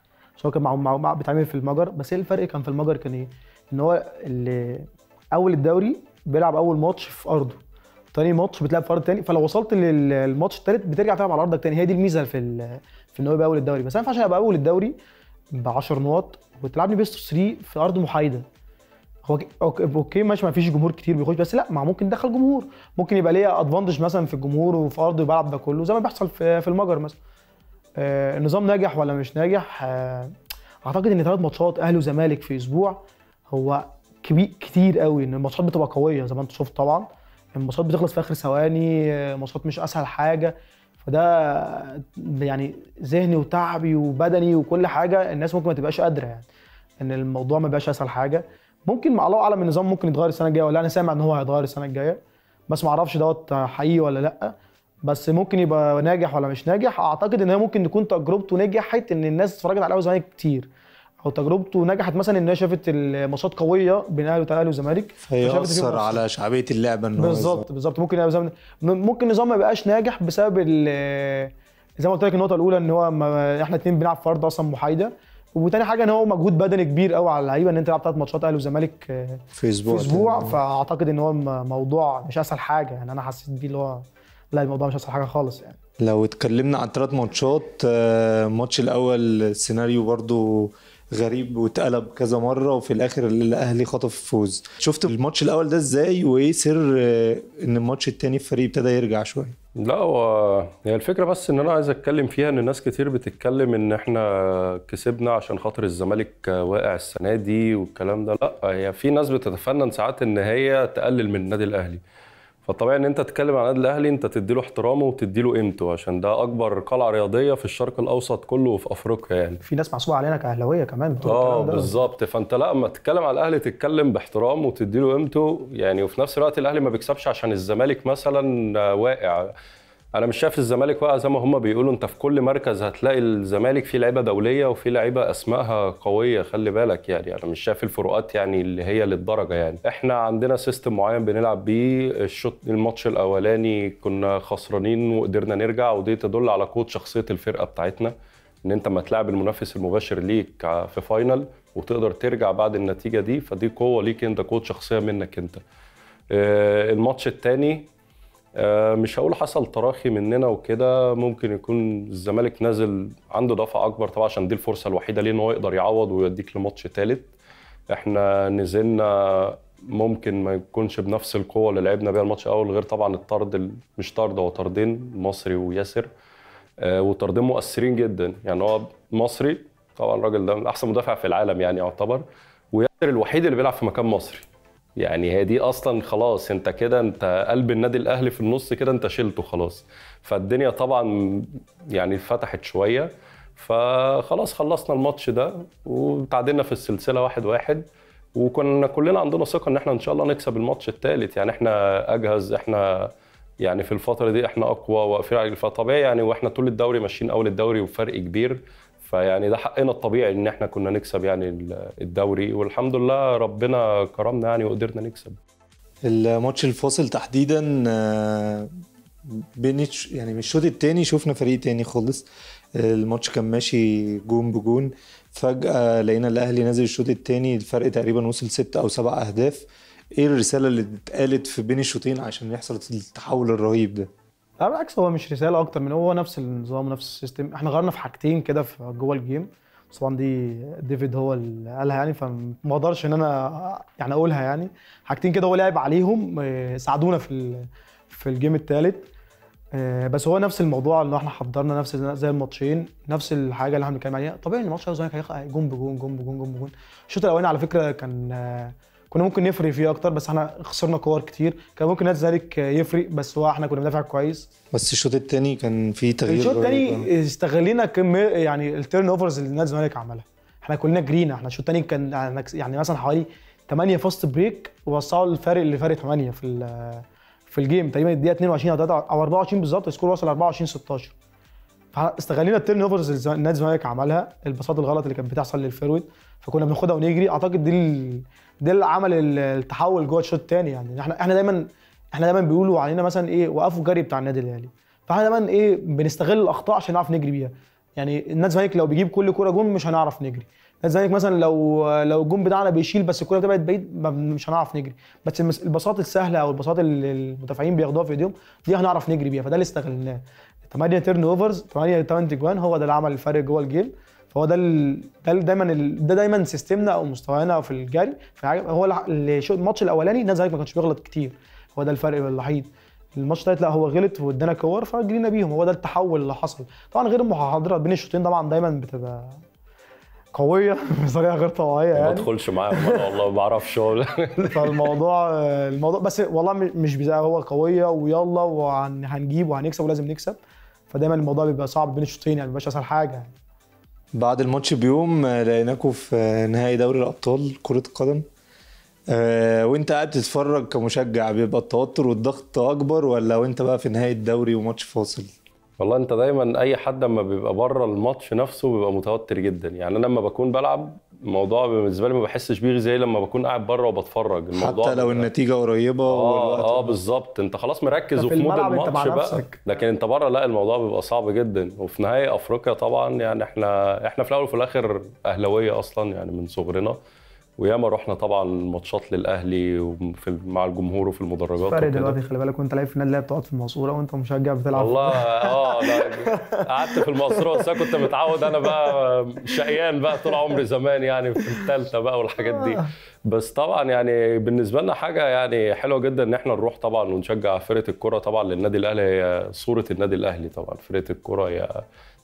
هو كان مع, مع بيتعمل في المجر بس ايه الفرق كان في المجر كان ايه ان هو اللي اول الدوري بيلعب اول ماتش في ارضه تاني ماتش بتلعب في ارض تاني فلو وصلت للماتش التالت بترجع تلعب على ارضك تاني هي دي الميزه في في ان هو يبقى اول الدوري بس انا ما ينفعش ابقى اول الدوري ب 10 نقط وتلعبني بيست 3 في ارض محايده هو اوكي ماشي ما فيش جمهور كتير بيخش بس لا ما ممكن دخل جمهور ممكن يبقى ليا ادفانتج مثلا في الجمهور وفي ارض بلعب ده كله زي ما بيحصل في المجر مثلا آه، النظام ناجح ولا مش ناجح آه، اعتقد ان ثلاث ماتشات اهلي وزمالك في اسبوع هو كبير كتير قوي ان الماتشات بتبقى قويه زي ما انت شفت طبعا الماتشات بتخلص في اخر ثواني ماتشات مش اسهل حاجه فده يعني ذهني وتعبي وبدني وكل حاجه الناس ممكن ما تبقاش قادره يعني ان الموضوع ما بقاش اسهل حاجه ممكن مع الله اعلم النظام ممكن يتغير السنه الجايه ولا انا سامع ان هو هيتغير السنه الجايه بس ما اعرفش دوت حقيقي ولا لا بس ممكن يبقى ناجح ولا مش ناجح اعتقد ان هي ممكن تكون تجربته نجحت ان الناس اتفرجت عليه زمان كتير او تجربته نجحت مثلا ان هي شافت الماتشات قويه بين اهلي واهلي والزمالك فيأثر على شعبيه اللعبه ان بالظبط بالظبط ممكن ممكن النظام ما يبقاش ناجح بسبب زي ما قلت لك النقطه الاولى ان هو ما احنا اتنين بنلعب في ارض اصلا محايده وتاني حاجه ان هو مجهود بدني كبير قوي على اللعيبه ان انت تلعب ثلاث ماتشات اهلي وزمالك آه، في اسبوع في اسبوع فاعتقد ان هو موضوع مش اسهل حاجه يعني انا حسيت بيه اللي هو لا الموضوع مش اسهل حاجه خالص يعني لو اتكلمنا عن ثلاث ماتشات الماتش آه، الاول سيناريو برضو غريب واتقلب كذا مره وفي الاخر الاهلي خطف فوز شفت الماتش الاول ده ازاي وايه سر ان الماتش الثاني الفريق ابتدى يرجع شويه لا هو هي الفكره بس ان انا عايز اتكلم فيها ان ناس كتير بتتكلم ان احنا كسبنا عشان خاطر الزمالك واقع السنه دي والكلام ده لا هي في ناس بتتفنن ساعات ان هي تقلل من النادي الاهلي فالطبيعي ان انت تتكلم عن النادي الاهلي انت تدي له احترامه وتدي له قيمته عشان ده اكبر قلعه رياضيه في الشرق الاوسط كله وفي افريقيا يعني في ناس محسوبه علينا كاهلاويه كمان اه بالظبط فانت لا اما تتكلم على الاهلي تتكلم باحترام وتدي له قيمته يعني وفي نفس الوقت الاهلي ما بيكسبش عشان الزمالك مثلا واقع انا مش شايف الزمالك بقى زي ما هم بيقولوا انت في كل مركز هتلاقي الزمالك فيه لعيبه دوليه وفيه لعيبه اسمائها قويه خلي بالك يعني انا مش شايف الفروقات يعني اللي هي للدرجه يعني احنا عندنا سيستم معين بنلعب بيه الشوط الماتش الاولاني كنا خسرانين وقدرنا نرجع ودي تدل على قوه شخصيه الفرقه بتاعتنا ان انت ما تلعب المنافس المباشر ليك في فاينل وتقدر ترجع بعد النتيجه دي فدي قوه ليك انت قوه شخصيه منك انت آه، الماتش الثاني آه، مش هقول حصل تراخي مننا وكده ممكن يكون الزمالك نازل عنده دفعه اكبر طبعا عشان دي الفرصه الوحيده ليه ان هو يقدر يعوض ويوديك لماتش ثالث احنا نزلنا ممكن ما يكونش بنفس القوه اللي لعبنا بيها الماتش الاول غير طبعا الطرد مش طرد هو طردين مصري وياسر آه، وطردين مؤثرين جدا يعني هو مصري طبعا الراجل ده احسن مدافع في العالم يعني يعتبر وياسر الوحيد اللي بيلعب في مكان مصري يعني هي دي اصلا خلاص انت كده انت قلب النادي الاهلي في النص كده انت شلته خلاص فالدنيا طبعا يعني فتحت شويه فخلاص خلصنا الماتش ده وتعادلنا في السلسله واحد واحد وكنا كلنا عندنا ثقه ان احنا ان شاء الله نكسب الماتش الثالث يعني احنا اجهز احنا يعني في الفتره دي احنا اقوى واقفين على فطبيعي يعني واحنا طول الدوري ماشيين اول الدوري وفرق كبير فيعني ده حقنا الطبيعي ان احنا كنا نكسب يعني الدوري والحمد لله ربنا كرمنا يعني وقدرنا نكسب الماتش الفاصل تحديدا آه، بين يعني من الشوط الثاني شفنا فريق تاني خالص الماتش كان ماشي جون بجون فجأة لقينا الأهلي نازل الشوط الثاني الفرق تقريبا وصل ست أو سبع أهداف إيه الرسالة اللي اتقالت في بين الشوطين عشان يحصل التحول الرهيب ده؟ بالعكس هو مش رساله اكتر من هو نفس النظام ونفس السيستم احنا غيرنا في حاجتين كده في جوه الجيم طبعا دي ديفيد هو اللي قالها يعني فما اقدرش ان انا يعني اقولها يعني حاجتين كده هو لعب عليهم آه، ساعدونا في في الجيم الثالث آه، بس هو نفس الموضوع اللي احنا حضرنا نفس زي الماتشين نفس الحاجه اللي احنا بنتكلم عليها طبيعي الماتش الزمالك هياخد جون بجون جون بجون جون بجون الشوط الاولاني على فكره كان آه، كنا ممكن نفرق فيه اكتر بس احنا خسرنا كور كتير كان ممكن نادي الزمالك يفرق بس هو احنا كنا بندافع كويس بس الشوط الثاني كان في تغيير الشوط الثاني استغلينا كم يعني التيرن اوفرز اللي نادي الزمالك عملها احنا كلنا جرينا احنا الشوط الثاني كان يعني مثلا حوالي 8 فاست بريك وصلوا الفارق لفارق 8 في في الجيم تقريبا الدقيقه 22 او او 24 بالظبط السكور وصل 24 16 فاستغلينا التيرن اوفرز اللي نادي الزمالك عملها الباصات الغلط اللي كانت بتحصل للفيرويد فكنا بناخدها ونجري اعتقد دي ده اللي عمل التحول جوه الشوط الثاني يعني احنا احنا دايما احنا دايما بيقولوا علينا مثلا ايه وقفوا الجري بتاع النادي الاهلي فاحنا دايما ايه بنستغل الاخطاء عشان نعرف نجري بيها يعني النادي الزمالك لو بيجيب كل كوره جون مش هنعرف نجري النادي الزمالك مثلا لو لو الجون بتاعنا بيشيل بس الكوره بتبعد بعيد مش هنعرف نجري بس البساط السهله او البساط اللي المدافعين بياخدوها في ايديهم دي هنعرف نجري بيها فده اللي استغلناه 8 تيرن اوفرز 8 8 تجوان هو ده اللي عمل الفرق جوه الجيم فهو ده ده دايما ده دايما سيستمنا او مستوانا في الجري هو الماتش الاولاني نادي الزمالك ما كانش بيغلط كتير هو ده الفرق الوحيد الماتش التالت لا هو غلط وادانا كور فجرينا بيهم هو ده التحول اللي حصل طبعا غير المحاضرات بين الشوطين طبعا دايما بتبقى قويه [LAUGHS] بطريقه غير طبيعيه يعني ما ادخلش معاهم انا والله ما بعرفش [LAUGHS] فالموضوع الموضوع بس والله مش بتاع هو قويه ويلا وهنجيب وهنكسب ولازم نكسب فدايما الموضوع بيبقى صعب بين الشوطين يعني ما بيبقاش اسهل حاجه يعني. بعد الماتش بيوم آه، لقيناكم في آه، نهائي دوري الابطال كره القدم آه، وانت قاعد تتفرج كمشجع بيبقى التوتر والضغط اكبر ولا وانت بقى في نهائي الدوري وماتش فاصل والله انت دايما اي حد اما بيبقى بره الماتش نفسه بيبقى متوتر جدا يعني انا لما بكون بلعب الموضوع بالنسبه لي ما بحسش بيه زي لما بكون قاعد بره وبتفرج الموضوع حتى لو النتيجه قريبه اه اه بالظبط انت خلاص مركز وفي مود الماتش بقى لكن انت بره لا الموضوع بيبقى صعب جدا وفي نهايه افريقيا طبعا يعني احنا احنا في الاول وفي الاخر اهلاويه اصلا يعني من صغرنا وياما رحنا طبعا ماتشات للاهلي وفي مع الجمهور وفي المدرجات فرق دلوقتي خلي بالك وانت لعيب في النادي الاهلي بتقعد في المقصوره وانت مشجع بتلعب الله اه قعدت في المقصوره بس انا كنت متعود انا بقى شقيان بقى طول عمري زمان يعني في الثالثه بقى والحاجات دي آه. بس طبعا يعني بالنسبه لنا حاجه يعني حلوه جدا ان احنا نروح طبعا ونشجع فرقه الكره طبعا للنادي الاهلي هي صوره النادي الاهلي طبعا فرقه الكره هي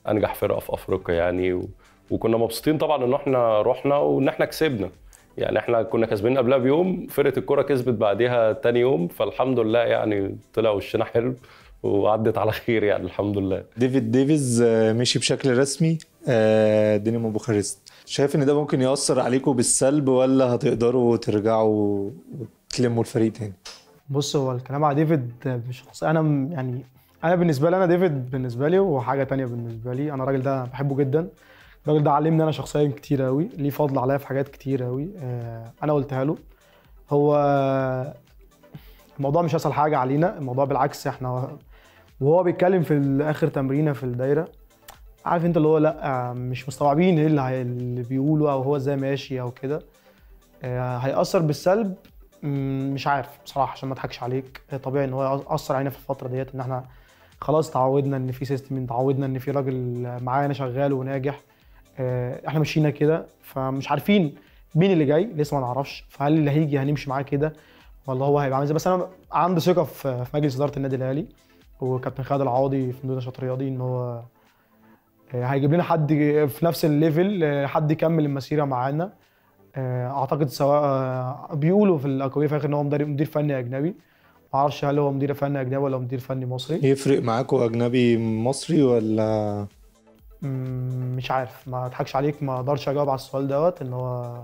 انجح فرقه في افريقيا يعني و... وكنا مبسوطين طبعا ان احنا رحنا وان احنا كسبنا يعني احنا كنا كسبانين قبلها بيوم فرقه الكوره كسبت بعديها تاني يوم فالحمد لله يعني طلع وشنا حلو وعدت على خير يعني الحمد لله ديفيد ديفيز آه، مشي بشكل رسمي آه، دينامو بوخارست شايف ان ده ممكن ياثر عليكم بالسلب ولا هتقدروا ترجعوا وتلموا الفريق تاني بص هو الكلام على ديفيد بشخص انا يعني انا بالنسبه لي انا ديفيد بالنسبه لي وحاجه تانية بالنسبه لي انا الراجل ده بحبه جدا الراجل ده علمني انا شخصيا كتير قوي ليه فضل عليا في حاجات كتير قوي آه، انا قلتها له هو الموضوع مش اسهل حاجه علينا الموضوع بالعكس احنا وهو بيتكلم في اخر تمرينه في الدايره عارف انت اللي هو لا مش مستوعبين ايه اللي, اللي بيقوله او هو ازاي ماشي او كده آه، هيأثر بالسلب مش عارف بصراحه عشان ما اضحكش عليك آه، طبيعي ان هو اثر علينا في الفتره ديت ان احنا خلاص تعودنا ان في سيستم تعودنا ان في راجل معانا شغال وناجح آه، احنا مشينا كده فمش عارفين مين اللي جاي لسه ما نعرفش فهل اللي هيجي هنمشي معاه كده ولا هو هيبقى عامل ازاي بس انا عندي ثقه في مجلس اداره النادي الاهلي وكابتن خالد العوضي في مدير نشاط رياضي ان هو آه، هيجيب لنا حد في نفس الليفل آه، حد يكمل المسيره معانا اعتقد سواء بيقولوا في الاكاديميه في الاخر ان هو مدير فني اجنبي ما اعرفش هل هو مدير فني اجنبي ولا مدير فني مصري يفرق معاكم اجنبي مصري ولا مش عارف ما اضحكش عليك ما اقدرش اجاوب على السؤال دوت ان هو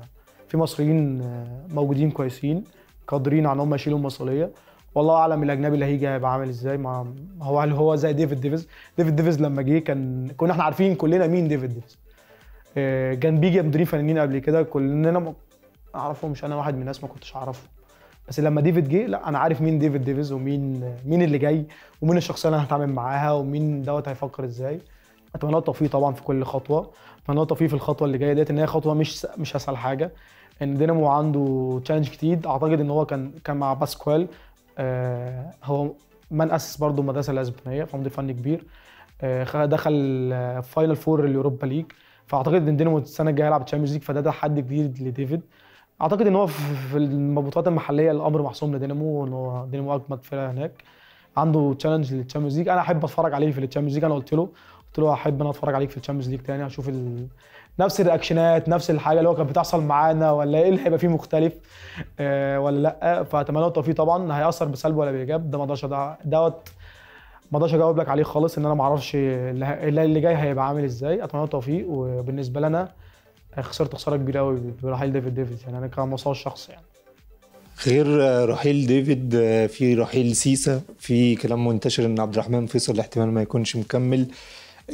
في مصريين آه، موجودين كويسين قادرين على ان هم يشيلوا المسؤوليه والله اعلم الاجنبي اللي هيجي هيبقى عامل ازاي ما هو هل هو زي ديفيد ديفيز ديفيد ديفيز لما جه كان كنا احنا عارفين كلنا مين ديفيد ديفيز آه، كان بيجي مديرين فنانين قبل كده كلنا ما اعرفهمش انا واحد من الناس ما كنتش اعرفه بس لما ديفيد جه لا انا عارف مين ديفيد ديفيز ومين آه، مين اللي جاي ومين الشخصيه اللي انا هتعامل معاها ومين دوت هيفكر ازاي اتمنى التوفيق طبعا في كل خطوه اتمنى التوفيق في الخطوه اللي جايه ديت ان هي خطوه مش مش اسهل حاجه ان دينامو عنده تشالنج جديد اعتقد ان هو كان كان مع باسكوال آه هو من اسس برضه المدرسه الاسبانيه فمدير فني كبير آه دخل فاينل فور اليوروبا ليج فاعتقد ان دينامو السنه الجايه هيلعب تشامبيونز ليج فده تحدي جديد لديفيد اعتقد ان هو في البطولات المحليه الامر محسوم لدينامو ان هو دينامو اجمد فرقه هناك عنده تشالنج للتشامبيونز ليج انا احب اتفرج عليه في التشامبيونز ليج انا قلت له قلت له احب ان انا اتفرج عليك في الشامبيونز ليج تاني اشوف ال... نفس الرياكشنات نفس الحاجه اللي هو كانت بتحصل معانا ولا ايه اللي هيبقى فيه مختلف آه ولا لا فاتمنى التوفيق طبعا هياثر بسلب ولا بايجاب ده ما اقدرش دوت ما اقدرش اجاوب لك عليه خالص ان انا ما اعرفش اللي, اللي جاي هيبقى عامل ازاي اتمنى التوفيق وبالنسبه لنا آه، خسرت خساره كبيره قوي برحيل ديفيد ديفيد يعني انا كمصاري الشخصي يعني غير آه، رحيل ديفيد آه، في رحيل سيسا في كلام منتشر ان عبد الرحمن فيصل احتمال ما يكونش مكمل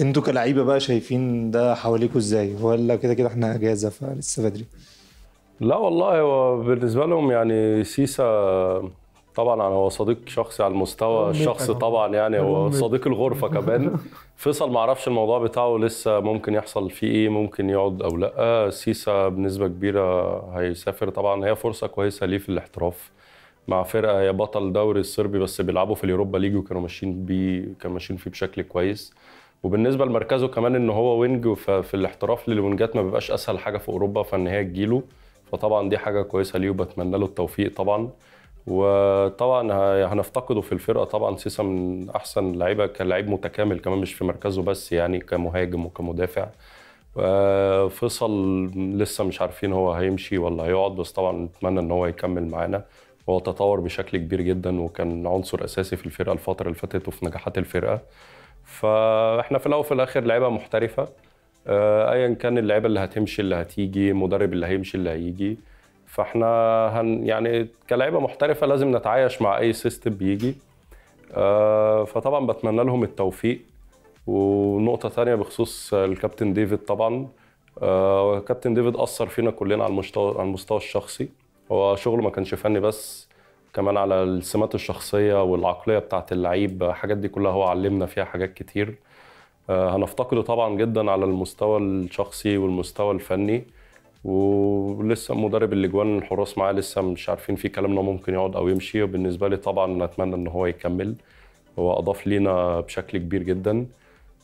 انتوا كلعيبه بقى شايفين ده حواليكوا ازاي ولا كده كده احنا اجازه فلسه بدري لا والله هو بالنسبه لهم يعني سيسا طبعا يعني هو صديق شخصي على المستوى الشخصي طبعا يعني هو صديق الغرفه كمان [LAUGHS] فيصل ما اعرفش الموضوع بتاعه لسه ممكن يحصل فيه ايه ممكن يقعد او لا سيسا بنسبه كبيره هيسافر طبعا هي فرصه كويسه ليه في الاحتراف مع فرقه هي بطل دوري الصربي بس بيلعبوا في اليوروبا ليج وكانوا ماشيين بيه كانوا ماشيين فيه بشكل كويس وبالنسبه لمركزه كمان ان هو وينج ففي الاحتراف للوينجات ما بيبقاش اسهل حاجه في اوروبا فان هي تجيله فطبعا دي حاجه كويسه ليه وبتمنى له التوفيق طبعا وطبعا هنفتقده في الفرقه طبعا سيسا من احسن لعيبه كلاعب متكامل كمان مش في مركزه بس يعني كمهاجم وكمدافع فيصل لسه مش عارفين هو هيمشي ولا هيقعد بس طبعا نتمنى ان هو يكمل معانا هو تطور بشكل كبير جدا وكان عنصر اساسي في الفرقه الفتره اللي فاتت وفي نجاحات الفرقه فاحنا في الاول وفي الاخر لعيبه محترفه آه، ايا كان اللعيبه اللي هتمشي اللي هتيجي المدرب اللي هيمشي اللي هيجي فاحنا هن يعني كلعيبه محترفه لازم نتعايش مع اي سيستم بيجي آه، فطبعا بتمنى لهم التوفيق ونقطه ثانيه بخصوص الكابتن ديفيد طبعا آه، كابتن ديفيد اثر فينا كلنا على المستوى على المستوى الشخصي هو شغله ما كانش فني بس كمان على السمات الشخصيه والعقليه بتاعت اللعيب الحاجات دي كلها هو علمنا فيها حاجات كتير آه، هنفتقده طبعا جدا على المستوى الشخصي والمستوى الفني ولسه مدرب الليجوان الحراس معاه لسه مش عارفين في كلامنا ممكن يقعد او يمشي وبالنسبه لي طبعا اتمنى ان هو يكمل هو اضاف لينا بشكل كبير جدا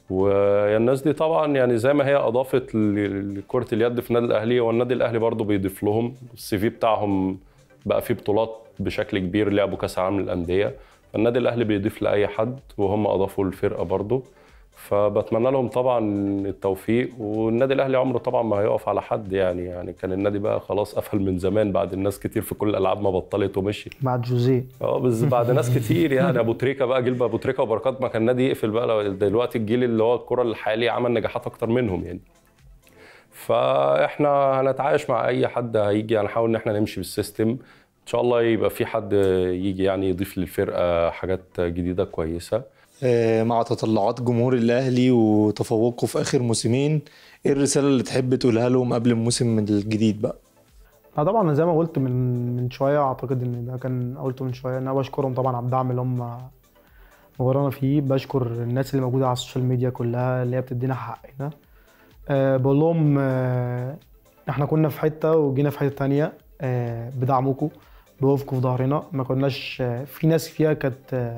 والناس دي طبعا يعني زي ما هي اضافت لكره اليد في النادي الاهلي والنادي الاهلي برضو بيضيف لهم السي في بتاعهم بقى فيه بطولات بشكل كبير لعبوا كاس عالم للانديه فالنادي الاهلي بيضيف لاي حد وهم اضافوا الفرقه برضه فبتمنى لهم طبعا التوفيق والنادي الاهلي عمره طبعا ما هيقف على حد يعني يعني كان النادي بقى خلاص قفل من زمان بعد الناس كتير في كل الالعاب ما بطلت ومشيت بعد جوزيه اه بس [LAUGHS] بعد ناس كتير يعني ابو تريكه بقى جيل ابو تريكه وبركات ما كان النادي يقفل بقى دلوقتي الجيل اللي هو الكره الحالي عمل نجاحات اكتر منهم يعني فاحنا هنتعايش مع اي حد هيجي هنحاول ان احنا نمشي بالسيستم ان شاء الله يبقى في حد يجي يعني يضيف للفرقه حاجات جديده كويسه آه، مع تطلعات جمهور الاهلي وتفوقه في اخر موسمين ايه الرساله اللي تحب تقولها لهم قبل الموسم الجديد بقى طبعا زي ما قلت من من شويه اعتقد ان ده كان قلته من شويه ان انا بشكرهم طبعا على الدعم اللي هم ورانا فيه بشكر الناس اللي موجوده على السوشيال ميديا كلها اللي هي بتدينا حقنا أه بقول لهم أه احنا كنا في حته وجينا في حته تانية أه بدعمكم بوقف في ظهرنا ما كناش في ناس فيها كانت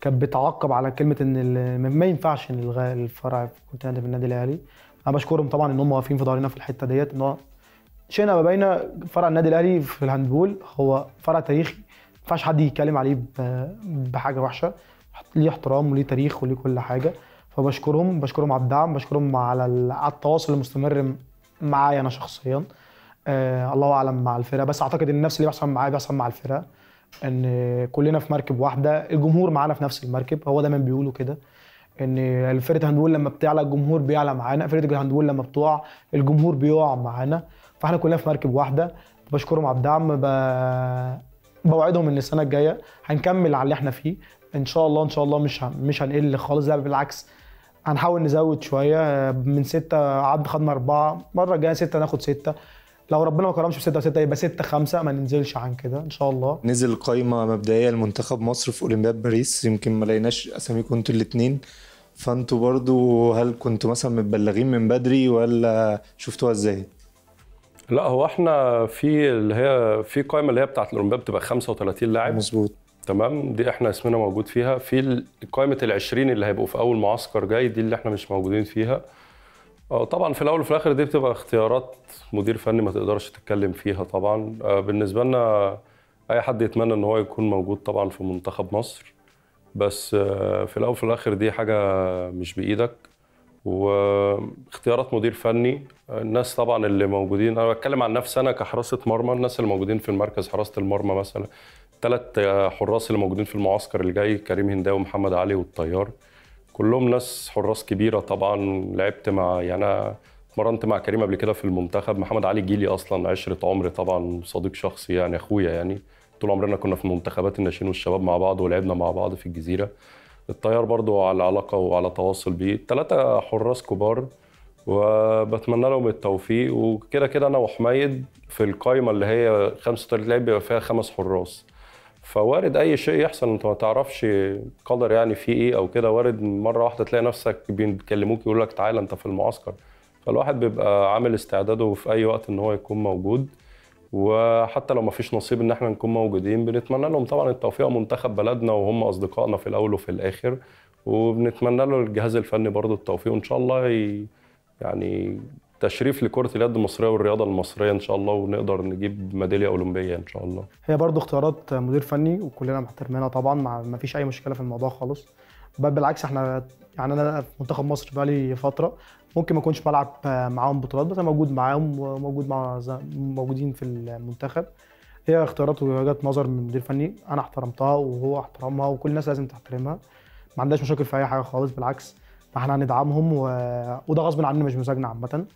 كانت بتعقب على كلمه ان ما ينفعش ان الغاء الفرع كنت نادي في النادي الاهلي انا بشكرهم طبعا ان هم واقفين في ظهرنا في الحته ديت ان هو شئنا ما بين فرع النادي الاهلي في الهاندبول هو فرع تاريخي ما ينفعش حد يتكلم عليه بحاجه وحشه ليه احترام وليه تاريخ وليه كل حاجه فبشكرهم بشكرهم على الدعم بشكرهم على التواصل المستمر معايا انا شخصيا آه الله اعلم مع الفرقه بس اعتقد ان نفس اللي بيحصل معايا بيحصل مع الفرقه ان كلنا في مركب واحده الجمهور معانا في نفس المركب هو دايما بيقولوا كده ان فرقه هاندبول لما بتعلى الجمهور بيعلى معانا فرقه الهاندبول لما بتقع الجمهور بيقع معانا فاحنا كلنا في مركب واحده بشكرهم على الدعم ب... بوعدهم ان السنه الجايه هنكمل على اللي احنا فيه ان شاء الله ان شاء الله مش مش هنقل خالص لا بالعكس هنحاول نزود شويه من سته عد خدنا اربعه المره الجايه سته ناخد سته لو ربنا ما كرمش بستة وستة يبقى ستة خمسة ما ننزلش عن كده إن شاء الله نزل قايمة مبدئية لمنتخب مصر في أولمبياد باريس يمكن ما لقيناش أساميكم أنتوا الاتنين فأنتوا برضو هل كنتوا مثلا متبلغين من بدري ولا شفتوها إزاي؟ لا هو احنا في اللي هي في قائمه اللي هي بتاعه الاولمبياد بتبقى 35 لاعب مظبوط تمام دي احنا اسمنا موجود فيها في قائمه ال 20 اللي هيبقوا في اول معسكر جاي دي اللي احنا مش موجودين فيها اه طبعا في الاول وفي الاخر دي بتبقى اختيارات مدير فني ما تقدرش تتكلم فيها طبعا آه، بالنسبه لنا اي حد يتمنى ان هو يكون موجود طبعا في منتخب مصر بس آه، في الاول وفي الاخر دي حاجه مش بايدك واختيارات مدير فني آه، الناس طبعا اللي موجودين انا بتكلم عن نفسي انا كحراسه مرمى الناس اللي موجودين في المركز حراسه المرمى مثلا ثلاث حراس اللي موجودين في المعسكر اللي جاي كريم هنداوي ومحمد علي والطيار كلهم ناس حراس كبيره طبعا لعبت مع يعني انا اتمرنت مع كريم قبل كده في المنتخب محمد علي جيلي اصلا عشره عمري طبعا صديق شخصي يعني اخويا يعني طول عمرنا كنا في منتخبات الناشئين والشباب مع بعض ولعبنا مع بعض في الجزيره الطيار برضو على علاقه وعلى تواصل بيه ثلاثة حراس كبار وبتمنى لهم التوفيق وكده كده انا وحميد في القايمه اللي هي 35 لعيب بيبقى فيها خمس حراس فوارد اي شيء يحصل انت ما تعرفش قدر يعني في ايه او كده وارد مره واحده تلاقي نفسك بيكلموك يقول لك تعالى انت في المعسكر فالواحد بيبقى عامل استعداده في اي وقت ان هو يكون موجود وحتى لو ما فيش نصيب ان احنا نكون موجودين بنتمنى لهم طبعا التوفيق منتخب بلدنا وهم اصدقائنا في الاول وفي الاخر وبنتمنى له الجهاز الفني برضه التوفيق وان شاء الله يعني تشريف لكره اليد المصريه والرياضه المصريه ان شاء الله ونقدر نجيب ميداليه اولمبيه ان شاء الله هي برضو اختيارات مدير فني وكلنا محترمينها طبعا ما فيش اي مشكله في الموضوع خالص بل بالعكس احنا يعني انا في منتخب مصر بقالي فتره ممكن ما اكونش بلعب معاهم بطولات بس انا موجود معاهم وموجود مع موجودين في المنتخب هي اختيارات وجهات نظر من مدير فني انا احترمتها وهو احترمها وكل الناس لازم تحترمها ما عندهاش مشاكل في اي حاجه خالص بالعكس فاحنا هندعمهم و... وده غصب عننا مش مزاجنا عامه ان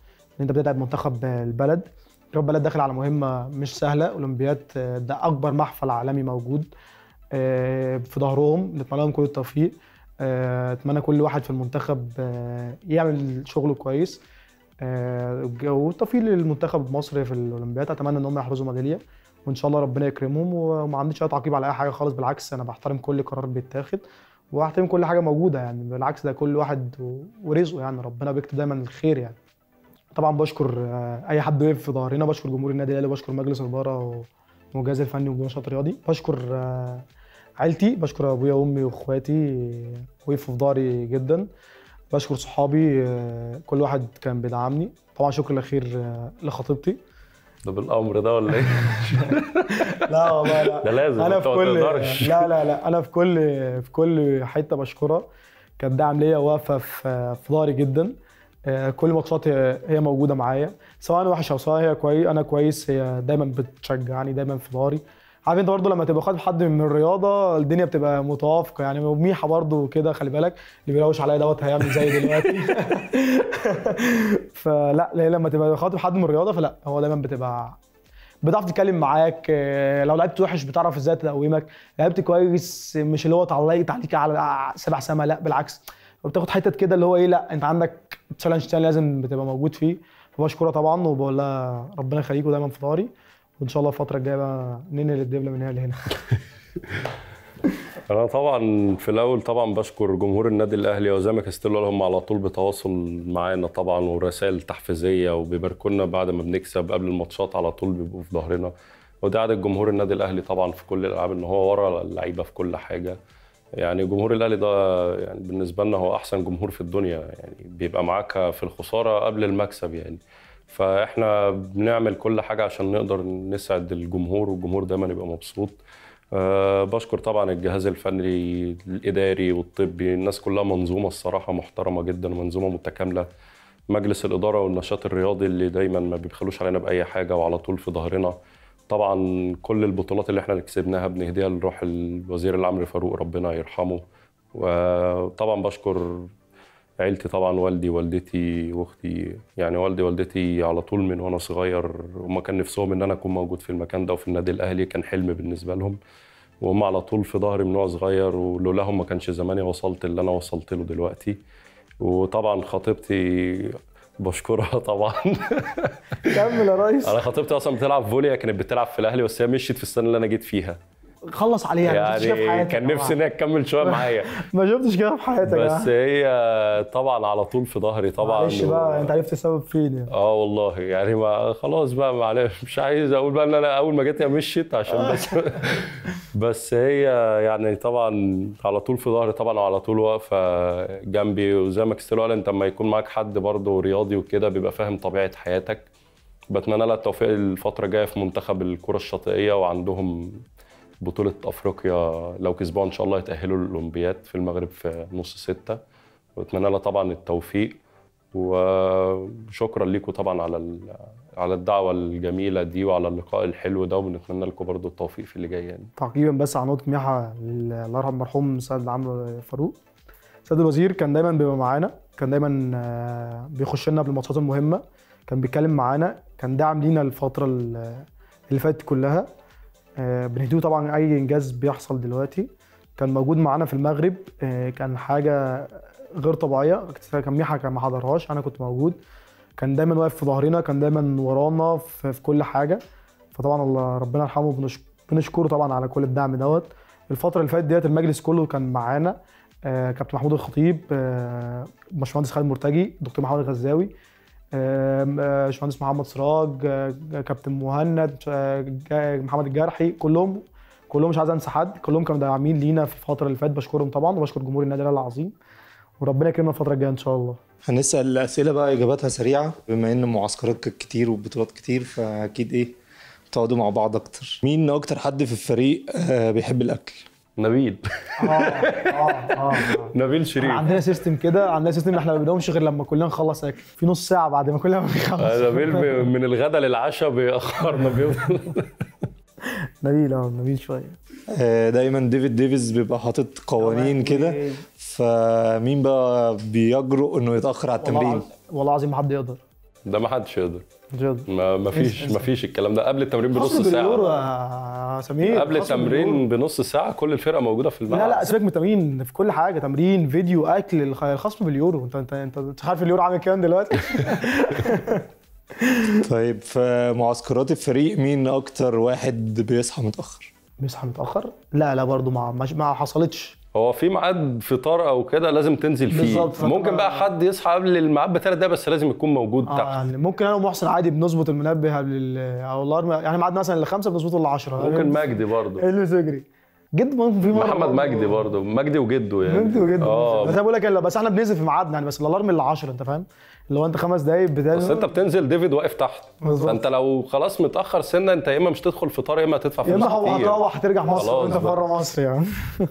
انت بتدعم منتخب البلد منتخب البلد داخل على مهمه مش سهله اولمبياد آه، ده اكبر محفل عالمي موجود آه، في ظهرهم نتمنى لهم كل التوفيق آه، اتمنى كل واحد في المنتخب يعمل شغله كويس والتوفيق للمنتخب المصري في الاولمبياد اتمنى ان هم يحرزوا ميداليه وان شاء الله ربنا يكرمهم وما عنديش اي تعقيب على اي حاجه خالص بالعكس انا بحترم كل قرار بيتاخد واحترم كل حاجه موجوده يعني بالعكس ده كل واحد ورزقه يعني ربنا بيكتب دايما الخير يعني طبعا بشكر آه، اي حد وقف في ظهرنا بشكر جمهور النادي الاهلي بشكر مجلس الاداره والجهاز الفني والنشاط الرياضي بشكر آه، عيلتي بشكر ابويا وامي واخواتي آه، وقفوا في ظهري جدا بشكر صحابي كل واحد كان بيدعمني طبعا شكر الاخير لخطيبتي ده بالامر ده ولا ايه؟ [LAUGHS] لا والله لا ده لازم انا في كل لا لا لا انا في كل في كل حته بشكرها كانت داعم ليا واقفه في في ظهري جدا آه، كل ماتشات هي موجوده معايا سواء وحشه او سواء هي كويس انا كويس هي دايما بتشجعني دايما في ظهري عارف انت برضه لما تبقى خاطب حد من الرياضه الدنيا بتبقى متوافقه يعني وميحه برضه كده خلي بالك اللي بيروش عليا دوت هيعمل زي دلوقتي [LAUGHS] فلا لما تبقى خاطب حد من الرياضه فلا هو دايما بتبقى بتعرف تتكلم معاك آه، لو لعبت وحش بتعرف ازاي تقومك لعبت كويس مش اللي هو تعليق تعليق على سبع سما لا بالعكس وبتاخد حتت كده اللي هو ايه لا انت عندك تشالنج تاني لازم بتبقى موجود فيه فبشكرها طبعا وبقول لها ربنا يخليك ودايما في ظهري وان شاء الله الفتره الجايه بقى ننقل الدبله من هنا لهنا [LAUGHS] انا طبعا في الاول طبعا بشكر جمهور النادي الاهلي وزي ما كاستيلو هم على طول بتواصل معانا طبعا ورسائل تحفيزيه وبيباركوا لنا بعد ما بنكسب قبل الماتشات على طول بيبقوا في ظهرنا وده عدد جمهور النادي الاهلي طبعا في كل الالعاب ان هو ورا اللعيبه في كل حاجه يعني جمهور الاهلي ده يعني بالنسبه لنا هو احسن جمهور في الدنيا يعني بيبقى معاك في الخساره قبل المكسب يعني فاحنا بنعمل كل حاجه عشان نقدر نسعد الجمهور والجمهور دايما يبقى مبسوط آه، بشكر طبعا الجهاز الفني الاداري والطبي الناس كلها منظومه الصراحه محترمه جدا ومنظومه متكامله مجلس الاداره والنشاط الرياضي اللي دايما ما بيبخلوش علينا باي حاجه وعلى طول في ظهرنا طبعا كل البطولات اللي احنا كسبناها بنهديها لروح الوزير العمري فاروق ربنا يرحمه وطبعا بشكر عيلتي طبعا والدي والدتي واختي يعني والدي والدتي على طول من وانا صغير هما كان نفسهم ان انا اكون موجود في المكان ده وفي النادي الاهلي كان حلم بالنسبه لهم وهم على طول في ظهري من وانا صغير ولولاهم ما كانش زماني وصلت اللي انا وصلت له دلوقتي وطبعا خطيبتي [LAUGHS] بشكرها طبعا كمل يا ريس [LAUGHS] انا خطيبتي اصلا بتلعب فولي كانت بتلعب في الاهلي بس هي مشيت في السنه اللي انا جيت فيها خلص عليها يعني كان نفسي انها تكمل شويه معايا [LAUGHS] ما شفتش كده في حياتك بس هي طبعا على طول في ظهري طبعا معلش بقى انت عرفت السبب فين يعني اه والله يعني ما خلاص بقى معلش مش عايز اقول بقى ان انا اول ما جت هي مشيت عشان بس [LAUGHS] [LAUGHS] بس هي يعني طبعا على طول في ظهري طبعا وعلى طول واقفه جنبي وزي ما كستير قال انت لما يكون معاك حد برضه رياضي وكده بيبقى فاهم طبيعه حياتك بتمنى لها التوفيق الفتره الجايه في منتخب الكره الشاطئيه وعندهم بطولة أفريقيا لو كسبوها إن شاء الله يتأهلوا للأولمبياد في المغرب في نص ستة وأتمنى لها طبعا التوفيق وشكرا لكم طبعا على على الدعوه الجميله دي وعلى اللقاء الحلو ده وبنتمنى لكم برضو التوفيق في اللي جاي يعني تعقيبا بس على نقطه ميحه الله يرحم المرحوم سيد عمرو فاروق سيد الوزير كان دايما بيبقى معانا كان دايما آه، بيخش لنا قبل المهمه كان بيتكلم معانا كان داعم لينا الفتره اللي فاتت كلها آه، بنهديه طبعا اي انجاز بيحصل دلوقتي كان موجود معانا في المغرب آه، كان حاجه غير طبيعيه كان ميحة كان ما حضرهاش انا كنت موجود كان دايما واقف في ظهرنا كان دايما ورانا في, في كل حاجه فطبعا الله ربنا يرحمه بنشكره طبعا على كل الدعم دوت الفتره اللي فاتت ديت المجلس كله كان معانا آه، كابتن محمود الخطيب باشمهندس خالد مرتجي دكتور محمود الغزاوي آه، باشمهندس محمد سراج آه، آه، كابتن مهند محمد الجرحي كلهم كلهم مش عايز انسى حد كلهم كانوا داعمين لينا في الفتره اللي فاتت بشكرهم طبعا وبشكر جمهور النادي الاهلي العظيم وربنا يكرمنا الفتره الجايه ان شاء الله هنسال الاسئله بقى اجاباتها سريعه بما ان معسكراتك كتير وبطولات كتير فاكيد ايه بتقعدوا مع بعض اكتر مين اكتر حد في الفريق بيحب الاكل نبيل اه اه, آه. [LAUGHS] نبيل شريف عندنا سيستم كده عندنا سيستم احنا ما بنقومش غير لما كلنا نخلص اكل في نص ساعه بعد ما كلنا بنخلص آه، نبيل من الغدا للعشاء بيأخرنا بيفضل [LAUGHS] نبيل اه نبيل شويه آه، دايما ديفيد ديفيز بيبقى حاطط قوانين كده فمين بقى بيجرؤ انه يتاخر على التمرين والله العظيم ما حد يقدر ده ما حدش يقدر جد ما ما فيش ما فيش الكلام ده قبل التمرين بنص ساعه يا سمير قبل التمرين بنص ساعه كل الفرقه موجوده في الملعب لا لا سيبك من التمرين في كل حاجه تمرين فيديو اكل الخصم باليورو انت انت انت عارف اليورو عامل كام دلوقتي [LAUGHS] طيب في معسكرات الفريق مين اكتر واحد بيصحى متاخر بيصحى متاخر لا لا برضو ما ما حصلتش هو في ميعاد فطار او كده لازم تنزل فيه بالظبط ممكن بقى حد يصحى قبل الميعاد بثلاث دقايق بس لازم يكون موجود آه تحت يعني ممكن انا ومحسن عادي بنظبط المنبه قبل او الارم يعني ميعاد مثلا لخمسه بنظبطه ل 10 ممكن مجدي برضه [LAUGHS] اللي تجري جد في مره محمد مجدي برضه مجدي وجده يعني مجدي وجده اه بس انا بقول لك بس احنا بننزل في ميعادنا يعني بس الالارم اللي 10 انت فاهم اللي هو انت خمس دقايق بتاع بس انت بتنزل ديفيد واقف تحت بالظبط فانت لو خلاص متاخر سنه انت يا اما مش تدخل فطار يا اما هتدفع فلوس يا اما هتروح هترجع مصر وانت بره مصر يعني [LAUGHS]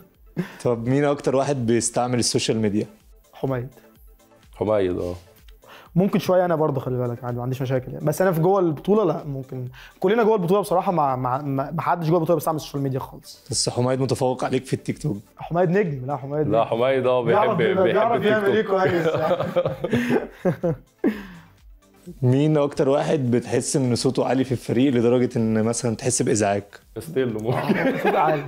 طب مين اكتر واحد بيستعمل السوشيال ميديا حميد حميد اه ممكن شويه انا برضه خلي بالك عادي ما عنديش مشاكل يعني بس انا في جوه البطوله لا ممكن كلنا جوه البطوله بصراحه ما ما ما حدش جوه البطوله بيستعمل السوشيال ميديا خالص بس حميد متفوق عليك في التيك توك حميد نجم لا حميد لا حميد اه بيحب بيحب, بيحب بيعرف يعمل ايه كويس يعني. [LAUGHS] مين اكتر واحد بتحس ان صوته عالي في الفريق لدرجه ان مثلا تحس بازعاج ستيل آه، صوته عالي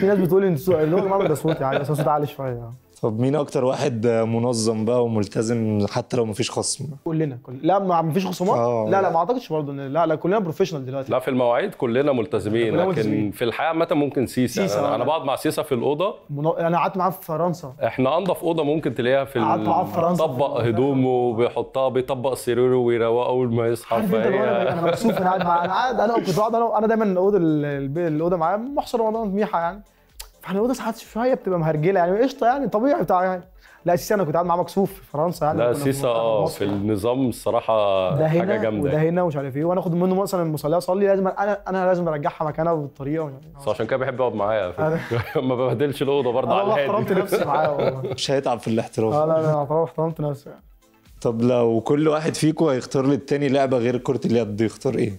في ناس بتقول ان يعني، صوته عالي بس صوتي عالي بس صوت عالي شويه طب مين اكتر واحد منظم بقى وملتزم حتى لو مفيش خصم كلنا كل... لا ما مفيش خصومات آه. لا لا ما اعتقدش برضه ان لا لا كلنا بروفيشنال دلوقتي لا في المواعيد كلنا ملتزمين كلنا لكن ملتزمين. في الحياه عامه ممكن سيسا, سيسا انا, آه. أنا بقعد مع سيسا في الاوضه من... انا قعدت معاه في فرنسا احنا انضف اوضه ممكن تلاقيها في قعدت معاه في فرنسا طبق هدومه وبيحطها بيطبق سريره ويروقه اول ما يصحى انا مبسوط انا قاعد مع انا قاعد انا كنت قاعد انا دايما الاوضه الاوضه معايا محصر والله ميحه يعني الاوضه ساعات شويه بتبقى مهرجله يعني قشطه يعني طبيعي بتاع يعني لا سيسي انا كنت قاعد معاه مكسوف في فرنسا يعني لا سيسي اه في النظام الصراحه ده هنا حاجه جامده وده هنا ومش عارف ايه وانا اخد منه مثلا المصليه اصلي لازم انا انا لازم ارجعها مكانها بالطريقه يعني عشان كده بيحب يقعد معايا [LAUGHS] ما ببهدلش الاوضه برضه على الهادي احترمت نفسي معاه [LAUGHS] والله مش هيتعب في الاحتراف آه، لا لا انا احترمت نفسي يعني طب لو كل واحد فيكم هيختار للتاني لعبه غير كره اليد يختار ايه؟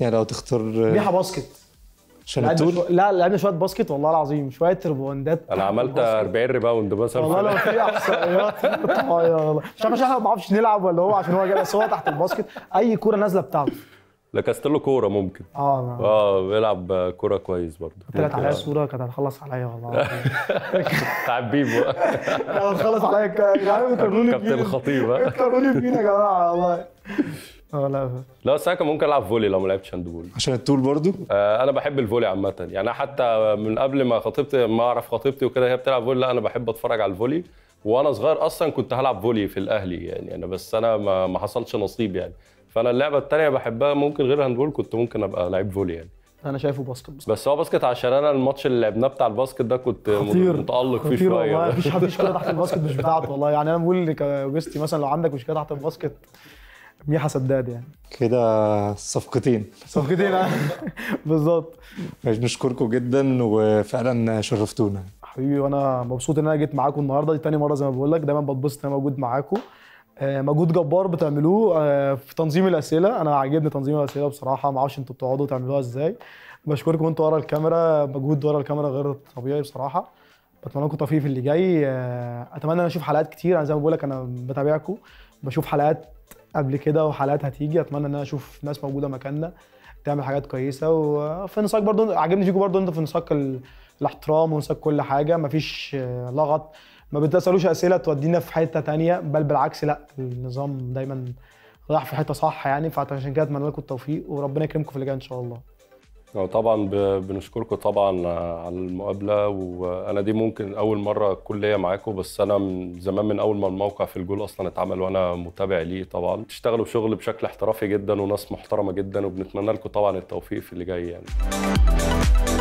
يعني لو تختار ريحه باسكت عشان لا لعبنا شويه باسكت والله العظيم شويه ريباوندات انا عملت 40 ريباوند مثلا والله لو في احصائيات مش عارف احنا ما بنعرفش نلعب ولا هو عشان هو جاي بس هو تحت الباسكت اي كوره نازله بتاعته لكست له كوره ممكن اه اه بيلعب كوره كويس برضه طلعت عليا صوره كانت هتخلص عليا والله [LAUGHS] بتاع بقى هتخلص عليا كابتن الخطيب كابتن الخطيب يا جماعه والله اه لا لا بس انا كان ممكن العب فولي لو ما لعبتش هاند بول عشان الطول برضو آه انا بحب الفولي عامه يعني حتى من قبل ما خطيبتي ما اعرف خطيبتي وكده هي بتلعب فولي لا انا بحب اتفرج على الفولي وانا صغير اصلا كنت هلعب فولي في الاهلي يعني انا يعني بس انا ما, ما حصلش نصيب يعني فانا اللعبه الثانيه بحبها ممكن غير هاند بول كنت ممكن ابقى لعيب فولي يعني انا شايفه باسكت بس, بس هو باسكت عشان انا الماتش اللي لعبناه بتاع الباسكت ده كنت خطير متالق فيه شويه والله مفيش حد مشكله تحت الباسكت مش بتاعته والله يعني انا بقول آه، يا مثلا لو عندك كده تحت الباسكت ميحة سداد يعني كده صفقتين صفقتين آه. [LAUGHS] بالظبط بنشكركم جدا وفعلا شرفتونا حبيبي وانا مبسوط ان انا جيت معاكم النهارده دي تاني مره زي ما بقول لك دايما بتبسط ان انا موجود معاكم آه، مجهود جبار بتعملوه آه، في تنظيم الاسئله انا عاجبني تنظيم الاسئله بصراحه ما اعرفش انتوا بتقعدوا تعملوها ازاي بشكركم انتوا ورا الكاميرا مجهود ورا الكاميرا غير طبيعي بصراحه بتمنى لكم التوفيق في اللي جاي اتمنى ان اشوف حلقات كتير انا زي ما بقول لك انا بتابعكم بشوف حلقات قبل كده وحلقات هتيجي اتمنى ان انا اشوف ناس موجوده مكاننا تعمل حاجات كويسه وفي نساق برضو عاجبني فيكم برضو انتوا في نساق الاحترام ونساق كل حاجه مفيش لغط ما بتسالوش اسئله تودينا في حته تانية بل بالعكس لا النظام دايما رايح في حته صح يعني فعشان كده اتمنى لكم التوفيق وربنا يكرمكم في اللي جاي ان شاء الله طبعا بنشكركم طبعا على المقابله وانا دي ممكن اول مره كليه معاكم بس انا من زمان من اول ما الموقع في الجول اصلا اتعمل وانا متابع ليه طبعا بتشتغلوا شغل بشكل احترافي جدا وناس محترمه جدا وبنتمنى لكم طبعا التوفيق في اللي جاي يعني